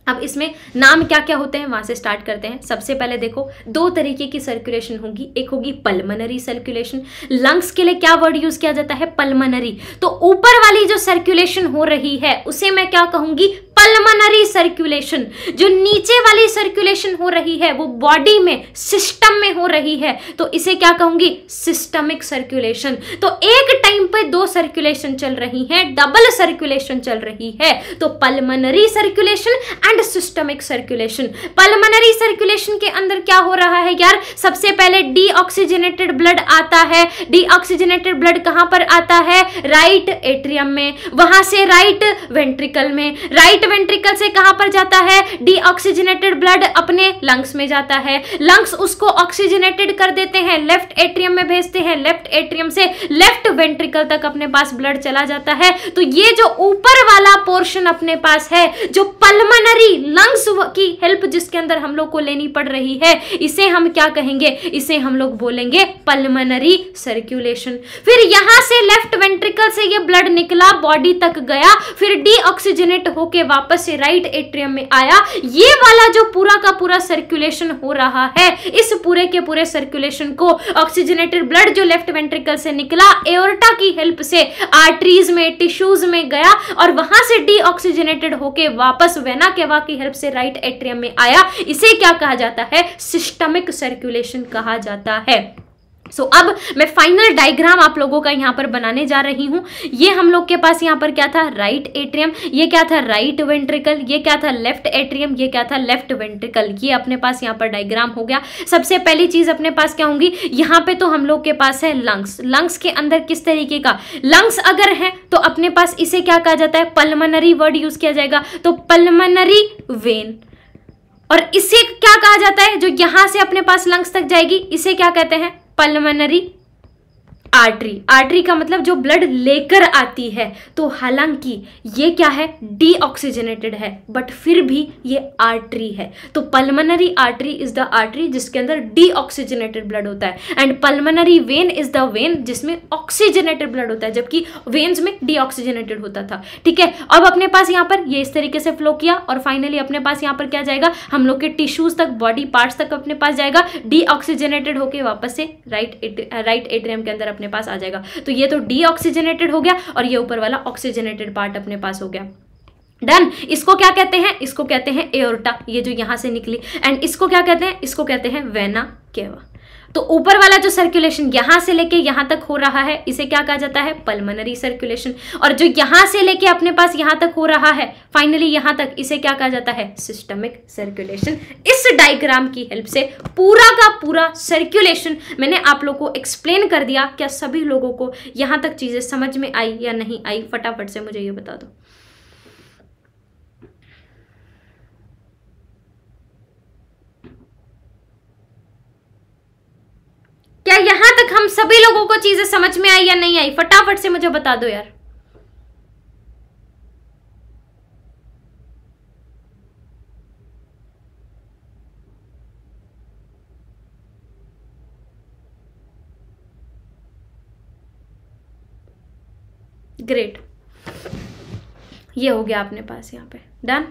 अब इसमें नाम क्या क्या होते हैं वहाँ से स्टार्ट करते हैं सबसे पहले देखो दो तरीके की सर्कुलेशन होगी एक होगी पल्मनरी सर्कुलेशन लंग्स के लिए क्या वर्ड यूज किया जाता है पल्मनरी तो ऊपर वाली जो सर्कुलेशन हो रही है उसे मैं क्या कहूंगी पल्मोनरी सर्कुलेशन जो नीचे वाली सर्कुलेशन हो रही है वो बॉडी में सिस्टम में हो रही है तो इसे क्या कहूंगी सिस्टमिक सर्कुलेशन तो एक टाइम पे दो सर्कुलेशन चल रही है डबल सर्कुलेशन चल रही है तो pulmonary circulation and systemic circulation pulmonary circulation के अंदर क्या हो रहा है यार सबसे पहले डीऑक्सीजनेटेड ब्लड आता है डीऑक्सीजनेटेड ब्लड कहां पर आता है राइट एट्रियम में वहां से राइट वेंट्रिकल में राइट राइट वेंट्रिकल से कहां पर जाता है डीऑक्सीजनेटेड ब्लड अपने लंग्स में जाता है लंग्स उसको ऑक्सीजनेटेड कर देते हैं लेफ्ट एट्रियम में भेजते हैं लेफ्ट एट्रियम से लेफ्ट वेंट्रिकल तक अपने पास ब्लड चला जाता है तो ये जो ऊपर वाला पोर्शन अपने पास है जो पल्मोनरी लंग्स की हेल्प जिसके अंदर हम लोग को लेनी पड़ रही है इसे हम क्या कहेंगे इसे हम लोग बोलेंगे पल्मोनरी सर्कुलेशन फिर यहां से लेफ्ट वेंट्रिकल से ये ब्लड निकला बॉडी तक गया फिर डीऑक्सीजनेट होके वापस से राइट एट्रियम में आया ये वाला जो पूरा का पूरा सर्कुलेशन हो रहा है इस पूरे के पूरे सर्कुलेशन को ऑक्सीजनेटेड ब्लड जो लेफ्ट वेंट्रिकल से निकला एओर्टा की हेल्प से आर्टरीज में टिश्यूज में गया और वहां से डीऑक्सीजनेटेड होके वापस वेना केवा की हेल्प से राइट एट्रियम में आया इसे क्या कहा जाता है सिस्टमिक सर्कुलेशन कहा जाता है सो so, अब मैं फाइनल डायग्राम आप लोगों का यहाँ पर बनाने जा रही हूँ ये हम लोग के पास यहाँ पर क्या था राइट एट्रियम ये क्या था राइट वेंट्रिकल ये क्या था लेफ्ट एट्रियम ये क्या था लेफ्ट वेंट्रिकल ये अपने पास यहाँ पर डायग्राम हो गया सबसे पहली चीज़ अपने पास क्या होंगी यहाँ पे तो हम लोग के पास है लंग्स लंग्स के अंदर किस तरीके का लंग्स अगर है तो अपने पास इसे क्या कहा जाता है पलमनरी वर्ड यूज़ किया जाएगा तो पलमनरी वेन और इसे क्या कहा जाता है जो यहां से अपने पास लंग्स तक जाएगी इसे क्या कहते हैं pulmonary आर्टरी आर्टरी का मतलब जो ब्लड लेकर आती है तो हालांकि ये क्या है डीऑक्सीजनेटेड है बट फिर भी ये आर्टरी है तो pulmonary artery is the artery जिसके अंदर डीऑक्सीजनेटेड ब्लड होता है and pulmonary vein is the vein जिसमें ऑक्सीजनेटेड ब्लड होता है जबकि वेन्स में डीऑक्सीजनेटेड होता था ठीक है अब अपने पास यहाँ पर ये इस तरीके से फ्लो किया और फाइनली अपने पास यहाँ पर क्या जाएगा हम लोग के टिश्यूज तक बॉडी पार्ट्स तक अपने पास जाएगा डीऑक्सीजनेटेड होके वापस से राइट राइट एट्रियम के अंदर अपने अपने पास आ जाएगा तो ये तो ऑक्सीजनेटेड हो गया और ये ऊपर वाला ऑक्सीजनेटेड पार्ट अपने पास हो गया डन इसको क्या कहते हैं इसको कहते हैं एयरटा ये जो यहां से निकली एंड इसको क्या कहते हैं इसको कहते हैं वेना केवा तो ऊपर वाला जो सर्कुलेशन यहां से लेके यहां तक हो रहा है इसे क्या कहा जाता है पल्मनरी सर्कुलेशन और जो यहां से लेके अपने पास यहां तक हो रहा है फाइनली यहां तक इसे क्या कहा जाता है सिस्टमिक सर्कुलेशन इस डायग्राम की हेल्प से पूरा का पूरा सर्कुलेशन मैंने आप लोग को एक्सप्लेन कर दिया क्या सभी लोगों को यहां तक चीज़ें समझ में आई या नहीं आई फटाफट से मुझे ये बता दो क्या यहां तक हम सभी लोगों को चीजें समझ में आई या नहीं आई फटाफट से मुझे बता दो यार ग्रेट ये हो गया आपने पास यहां पे डन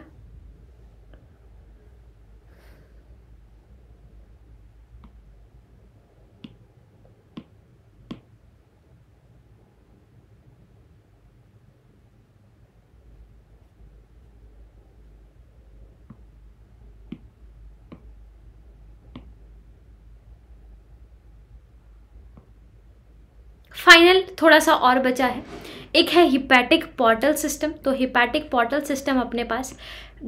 फाइनल थोड़ा सा और बचा है एक है हिपैटिक पोर्टल सिस्टम तो हिपैटिक पोर्टल सिस्टम अपने पास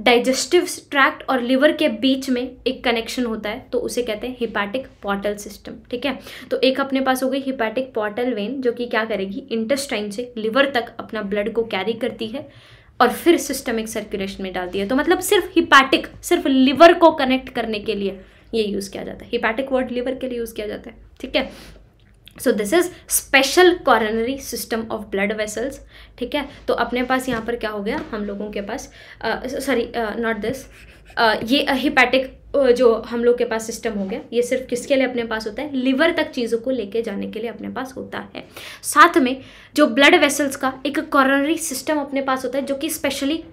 डाइजेस्टिव ट्रैक्ट और लिवर के बीच में एक कनेक्शन होता है तो उसे कहते हैं हिपैटिक पोर्टल सिस्टम ठीक है तो एक अपने पास हो गई हिपैटिक पोर्टल वेन जो कि क्या करेगी इंटेस्टाइन से लिवर तक अपना ब्लड को कैरी करती है और फिर सिस्टमिक सर्कुलेशन में डालती है तो मतलब सिर्फ हिपैटिक सिर्फ लिवर को कनेक्ट करने के लिए ये यूज़ किया जाता है हिपैटिक वर्ड लिवर के लिए यूज़ किया जाता है ठीक है so this is special coronary system of blood vessels ठीक है तो अपने पास यहाँ पर क्या हो गया हम लोगों के पास सॉरी नॉट दिस ये हिपैटिक जो हम लोग के पास सिस्टम हो गया ये सिर्फ किसके लिए अपने पास होता है लिवर तक चीज़ों को लेके जाने के लिए अपने पास होता है साथ में जो ब्लड वेसल्स का एक कॉरनरी सिस्टम अपने पास होता है जो कि स्पेशली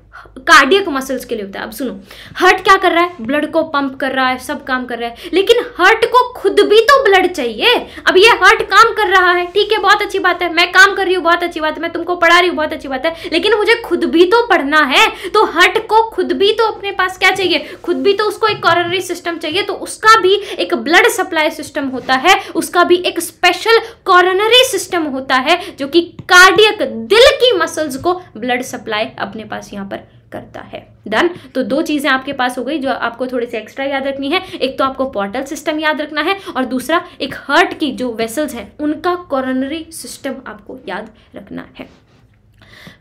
कार्डियक मसल्स के लिए होता है अब सुनो हार्ट क्या कर रहा है ब्लड को पंप कर रहा है सब काम कर रहा है लेकिन हार्ट को खुद भी तो ब्लड चाहिए अब ये हार्ट काम कर रहा है ठीक है बहुत अच्छी बात है मैं काम कर रही हूँ बहुत अच्छी बात है मैं तुमको पढ़ा रही हूँ बहुत अच्छी बात है लेकिन मुझे खुद भी तो पढ़ना है तो हार्ट को खुद भी तो अपने पास क्या चाहिए खुद भी तो उसको एक कॉरनरी सिस्टम चाहिए तो उसका भी एक ब्लड सप्लाई सिस्टम होता है उसका भी एक स्पेशल कॉरनरी सिस्टम होता है जो कि कार्डियक दिल की मसल्स को ब्लड सप्लाई अपने पास यहाँ पर करता है डन तो दो चीज़ें आपके पास हो गई जो आपको थोड़ी से एक्स्ट्रा याद रखनी है एक तो आपको पोर्टल सिस्टम याद रखना है और दूसरा एक हर्ट की जो वेसल्स हैं उनका कॉरनरी सिस्टम आपको याद रखना है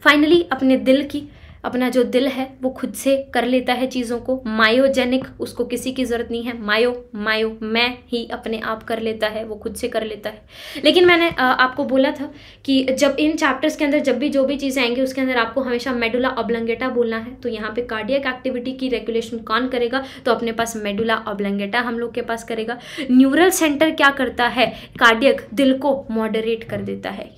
फाइनली अपने दिल की अपना जो दिल है वो खुद से कर लेता है चीज़ों को मायोजेनिक उसको किसी की ज़रूरत नहीं है मायो मायो मैं ही अपने आप कर लेता है वो खुद से कर लेता है लेकिन मैंने आपको बोला था कि जब इन चैप्टर्स के अंदर जब भी जो भी चीज़ें आएंगी उसके अंदर आपको हमेशा मेडुला ऑब्लंगेटा बोलना है तो यहाँ पर कार्डियक एक्टिविटी की रेगुलेशन कौन करेगा तो अपने पास मेडुला ऑब्लंगेटा हम लोग के पास करेगा न्यूरल सेंटर क्या करता है कार्डियक दिल को मॉडरेट कर देता है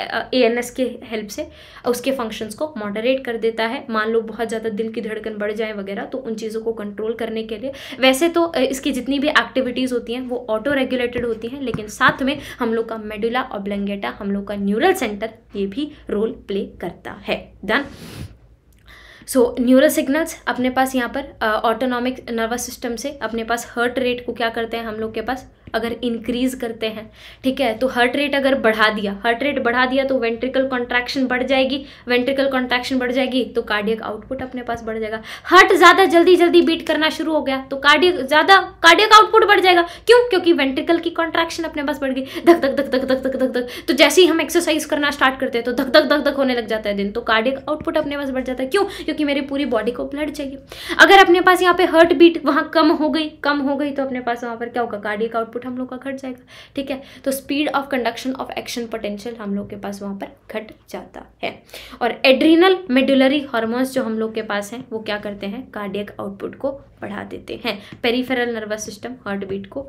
ए एन एस के हेल्प से उसके फंक्शंस को मॉडरेट कर देता है मान लो बहुत ज़्यादा दिल की धड़कन बढ़ जाए वगैरह तो उन चीज़ों को कंट्रोल करने के लिए वैसे तो इसकी जितनी भी एक्टिविटीज़ होती हैं वो ऑटो रेगुलेटेड होती हैं लेकिन साथ में हम लोग का मेडुला और ब्लेंगेटा हम लोग का न्यूरल सेंटर ये भी रोल प्ले करता है डन सो न्यूरल सिग्नल्स अपने पास यहाँ पर ऑटोनॉमिक नर्वस सिस्टम से अपने पास हर्ट रेट को क्या करते हैं हम लोग के पास अगर इंक्रीज करते हैं ठीक है तो हार्ट रेट अगर बढ़ा दिया हार्ट रेट बढ़ा दिया तो वेंट्रिकल कॉन्ट्रैक्शन बढ़ जाएगी वेंट्रिकल कॉन्ट्रैक्शन बढ़ जाएगी तो कार्डियक आउटपुट अपने पास बढ़ जाएगा हार्ट ज़्यादा जल्दी जल्दी बीट करना शुरू हो गया तो कार्डियक ज़्यादा कार्डियक आउटपुट बढ़ जाएगा क्यों क्योंकि वेंट्रिकल की कॉन्ट्रैक्शन अपने पास बढ़ गई धक धक धक धक धक धक धक धक तो जैसे ही हम एक्सरसाइज करना स्टार्ट करते हैं तो धक धक धक धक होने लग जाता है दिन तो कार्डियक आउटपुट अपने पास बढ़ जाता है क्यों क्योंकि मेरी पूरी बॉडी को ब्लड चाहिए अगर अपने पास यहाँ पे हार्ट बीट वहां कम हो गई कम हो गई तो अपने पास वहां पर क्या होगा कार्डियक आउटपुट हम लोग का घट जाएगा ठीक है तो speed of conduction of action potential हम लोग के पास वहाँ पर घट जाता है और एड्रीनल मेडुलरी हॉर्मोन्स जो हम लोग के पास हैं वो क्या करते हैं कार्डियक आउटपुट को बढ़ा देते हैं peripheral nervous system heart beat को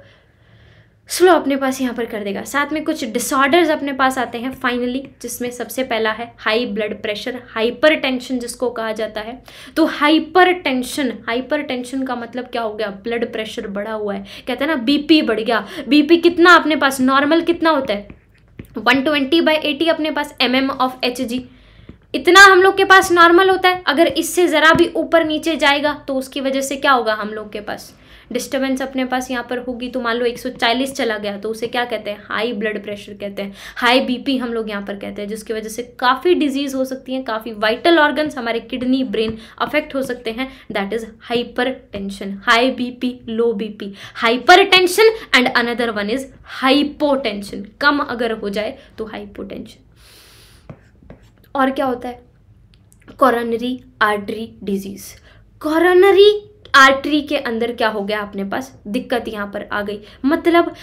स्लो अपने पास यहाँ पर कर देगा साथ में कुछ डिसऑर्डर्स अपने पास आते हैं फाइनली जिसमें सबसे पहला है high blood pressure hypertension जिसको कहा जाता है तो हाइपर टेंशन हाइपर टेंशन का मतलब क्या हो गया ब्लड प्रेशर बढ़ा हुआ है कहते हैं ना बीपी बढ़ गया बीपी कितना अपने पास नॉर्मल कितना होता है वन ट्वेंटी बाई एटी अपने पास M M of H G इतना हम लोग के पास नॉर्मल होता है अगर इससे ज़रा भी ऊपर नीचे जाएगा तो उसकी वजह से क्या होगा हम लोग के पास डिस्टर्बेंस अपने पास यहाँ पर होगी तो मान लो 140 चला गया तो उसे क्या कहते हैं हाई ब्लड प्रेशर कहते हैं हाई बीपी हम लोग यहाँ पर कहते हैं जिसकी वजह से काफ़ी डिजीज़ हो सकती हैं काफ़ी वाइटल ऑर्गन्स हमारे किडनी ब्रेन अफेक्ट हो सकते हैं that is hypertension high BP low BP hypertension and another one is hypotension कम अगर हो जाए तो हाइपोटेंशन और क्या होता है coronary artery disease coronary artery के अंदर क्या हो गया अपने पास दिक्कत यहाँ पर आ गई मतलब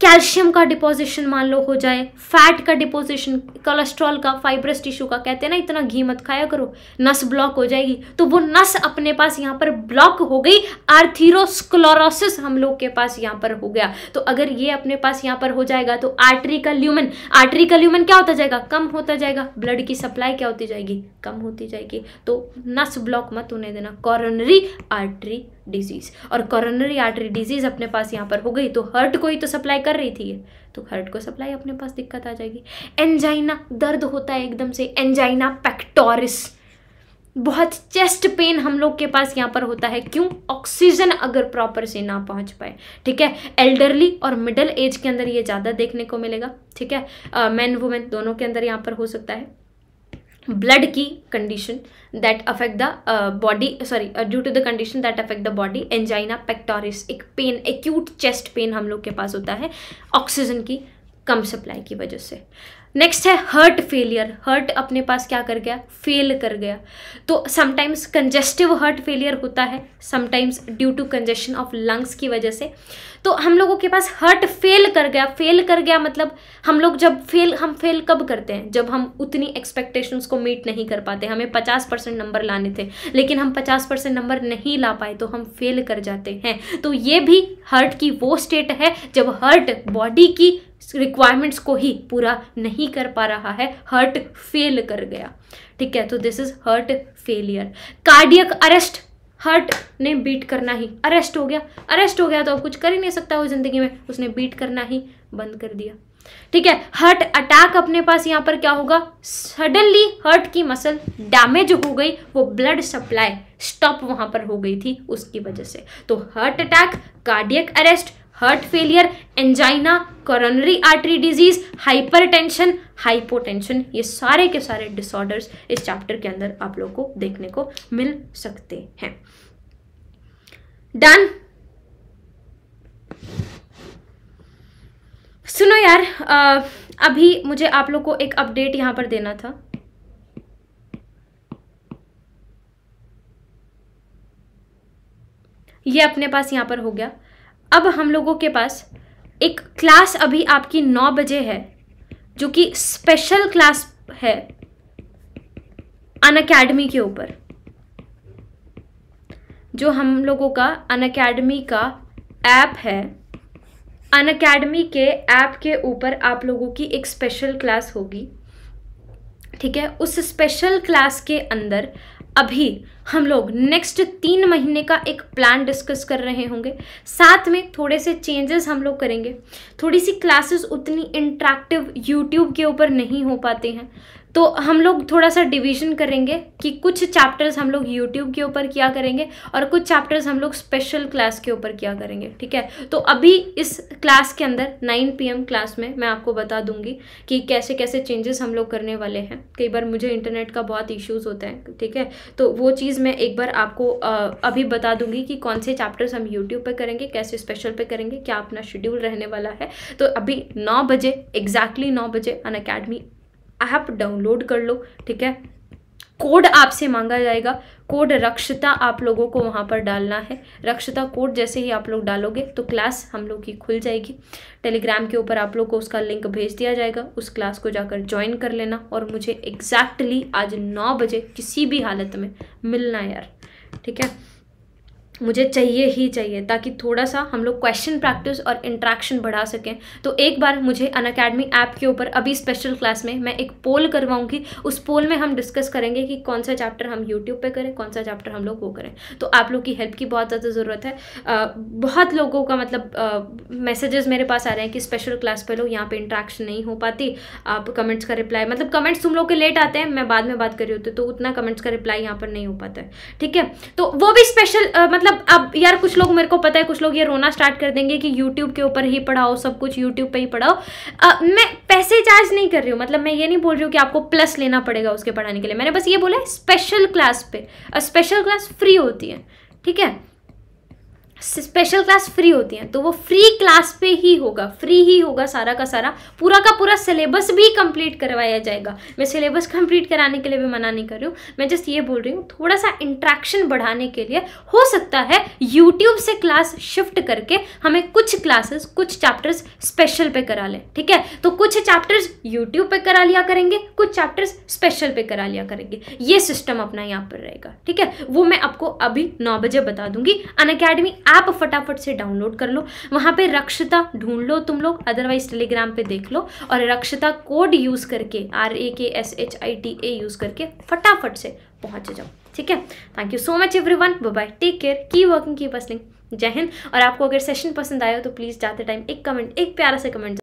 कैल्शियम का डिपोजिशन मान लो हो जाए फैट का डिपोजिशन कोलेस्ट्रॉल का फाइब्रस टिश्यू का कहते हैं ना इतना घी मत खाया करो नस ब्लॉक हो जाएगी तो वो नस अपने पास यहाँ पर ब्लॉक हो गई आर्थीरोस्क्लोरोसिस हम लोग के पास यहाँ पर हो गया तो अगर ये अपने पास यहाँ पर हो जाएगा तो आर्टरी का ल्यूमन आर्टरी का ल्यूमन क्या होता जाएगा कम होता जाएगा ब्लड की सप्लाई क्या होती जाएगी कम होती जाएगी तो नस ब्लॉक मत होने देना कॉरनरी आर्टरी डिजीज़ और कॉरोनरी आर्टरी डिजीज़ अपने पास यहाँ पर हो गई तो हर्ट को ही तो सप्लाई कर रही थी तो हर्ट को सप्लाई अपने पास दिक्कत आ जाएगी एंजाइना दर्द होता है एकदम से एंजाइना पैक्टोरिस बहुत चेस्ट पेन हम लोग के पास यहाँ पर होता है क्यों ऑक्सीजन अगर प्रॉपर से ना पहुँच पाए ठीक है एल्डरली और मिडल एज के अंदर ये ज़्यादा देखने को मिलेगा ठीक है मैन uh, वुमेन दोनों के अंदर यहाँ पर हो सकता है ब्लड की condition that affect the body sorry due to the condition that affect the body angina pectoris एक पेन एक्यूट चेस्ट पेन हम लोग के पास होता है ऑक्सीजन की कम सप्लाई की वजह से नेक्स्ट है हर्ट फेलियर हर्ट अपने पास क्या कर गया फेल कर गया तो समटाइम्स कंजेस्टिव हर्ट फेलियर होता है sometimes due to congestion of lungs की वजह से तो हम लोगों के पास हर्ट फेल कर गया फेल कर गया मतलब हम लोग जब फेल हम फेल कब करते हैं जब हम उतनी एक्सपेक्टेशंस को मीट नहीं कर पाते हमें पचास परसेंट नंबर लाने थे लेकिन हम पचास परसेंट नंबर नहीं ला पाए तो हम फेल कर जाते हैं तो ये भी हर्ट की वो स्टेट है जब हर्ट बॉडी की रिक्वायरमेंट्स को ही पूरा नहीं कर पा रहा है हर्ट फेल कर गया ठीक है तो this is heart failure cardiac arrest heart ने बीट करना ही अरेस्ट हो गया अरेस्ट हो गया तो अब कुछ कर ही नहीं सकता वो ज़िंदगी में उसने बीट करना ही बंद कर दिया ठीक है हर्ट अटैक अपने पास यहां पर क्या होगा सडनली हर्ट की मसल डैमेज हो गई वो ब्लड सप्लाई स्टॉप वहां पर हो गई थी उसकी वजह से तो heart attack cardiac arrest heart failure angina coronary artery disease hyper hypertension, hypotension ये सारे के सारे डिसऑर्डर्स इस चैप्टर के अंदर आप लोगों को देखने को मिल सकते हैं डन सुनो यार आ, अभी मुझे आप लोगों को एक अपडेट यहां पर देना था ये अपने पास यहां पर हो गया अब हम लोगों के पास एक क्लास अभी आपकी नौ बजे है जो कि स्पेशल क्लास है अन अकेडमी के ऊपर जो हम लोगों का अन अकेडमी का ऐप है अन अकेडमी के ऐप के ऊपर आप लोगों की एक स्पेशल क्लास होगी ठीक है उस स्पेशल क्लास के अंदर अभी हम लोग नेक्स्ट तीन महीने का एक प्लान डिस्कस कर रहे होंगे साथ में थोड़े से चेंजेस हम लोग करेंगे थोड़ी सी क्लासेस उतनी इंट्रैक्टिव यूट्यूब के ऊपर नहीं हो पाते हैं तो हम लोग थोड़ा सा डिवीजन करेंगे कि कुछ चैप्टर्स हम लोग यूट्यूब के ऊपर किया करेंगे और कुछ चैप्टर्स हम लोग स्पेशल क्लास के ऊपर किया करेंगे ठीक है तो अभी इस क्लास के अंदर 9 पीएम क्लास में मैं आपको बता दूंगी कि कैसे कैसे चेंजेस हम लोग करने वाले हैं कई बार मुझे इंटरनेट का बहुत इश्यूज़ होता है ठीक है तो वो चीज़ मैं एक बार आपको अभी बता दूंगी कि कौन से चैप्टर्स हम यूट्यूब पर करेंगे कैसे स्पेशल पर करेंगे क्या अपना शेड्यूल रहने वाला है तो अभी नौ बजे एग्जैक्टली नौ बजे अन अकेडमी ऐप डाउनलोड कर लो ठीक है कोड आपसे मांगा जाएगा कोड रक्षता आप लोगों को वहाँ पर डालना है रक्षता कोड जैसे ही आप लोग डालोगे तो क्लास हम लोग की खुल जाएगी टेलीग्राम के ऊपर आप लोग को उसका लिंक भेज दिया जाएगा उस क्लास को जाकर ज्वाइन कर लेना और मुझे एग्जैक्टली आज नौ बजे किसी भी हालत में मिलना यार ठीक है मुझे चाहिए ही चाहिए ताकि थोड़ा सा हम लोग क्वेश्चन प्रैक्टिस और इंट्रैक्शन बढ़ा सकें तो एक बार मुझे अन अकेडमी ऐप के ऊपर अभी स्पेशल क्लास में मैं एक पोल करवाऊंगी उस पोल में हम डिस्कस करेंगे कि कौन सा चैप्टर हम यूट्यूब पे करें कौन सा चैप्टर हम लोग वो करें तो आप लोग की हेल्प की बहुत ज़्यादा ज़रूरत है आ, बहुत लोगों का मतलब मैसेजेस मेरे पास आ रहे हैं कि स्पेशल क्लास पर लोग यहाँ पर इंट्रैक्शन नहीं हो पाती आप कमेंट्स का रिप्लाई मतलब कमेंट्स तुम लोग के लेट आते हैं मैं बाद में बात कर रही होती तो उतना कमेंट्स का रिप्लाई यहाँ पर नहीं हो पाता है ठीक है तो वो भी स्पेशल मतलब मतलब अब यार कुछ लोग मेरे को पता है कुछ लोग ये रोना स्टार्ट कर देंगे कि यूट्यूब के ऊपर ही पढ़ाओ सब कुछ यूट्यूब पर ही पढ़ाओ आ, मैं पैसे चार्ज नहीं कर रही हूँ मतलब मैं ये नहीं बोल रही हूँ कि आपको प्लस लेना पड़ेगा उसके पढ़ाने के लिए मैंने बस ये बोला है स्पेशल क्लास पे स्पेशल क्लास फ्री होती है ठीक है स्पेशल क्लास फ्री होती हैं तो वो फ्री क्लास पे ही होगा फ्री ही होगा सारा का सारा पूरा का पूरा सिलेबस भी कंप्लीट करवाया जाएगा मैं सिलेबस कंप्लीट कराने के लिए भी मना नहीं कर रही हूँ मैं जस्ट ये बोल रही हूँ थोड़ा सा इंट्रैक्शन बढ़ाने के लिए हो सकता है यूट्यूब से क्लास शिफ्ट करके हमें कुछ क्लासेस कुछ चैप्टर्स स्पेशल पे करा लें ठीक है तो कुछ चैप्टर्स यूट्यूब पर करा लिया करेंगे कुछ चैप्टर्स स्पेशल पर करा लिया करेंगे ये सिस्टम अपना यहाँ पर रहेगा ठीक है वो मैं आपको अभी नौ बजे बता दूंगी अन ऐप फटाफट से डाउनलोड कर लो वहाँ पे रक्षता ढूंढ लो तुम लोग अदरवाइज टेलीग्राम पे देख लो और रक्षता कोड यूज़ करके R A K S H I T A use करके फटाफट से पहुँच जाओ ठीक है thank you so much every bye take care की वर्किंग की बसलिंग जय हिंद और आपको अगर सेशन पसंद आया तो प्लीज़ जाते टाइम एक कमेंट एक प्यारा सा कमेंट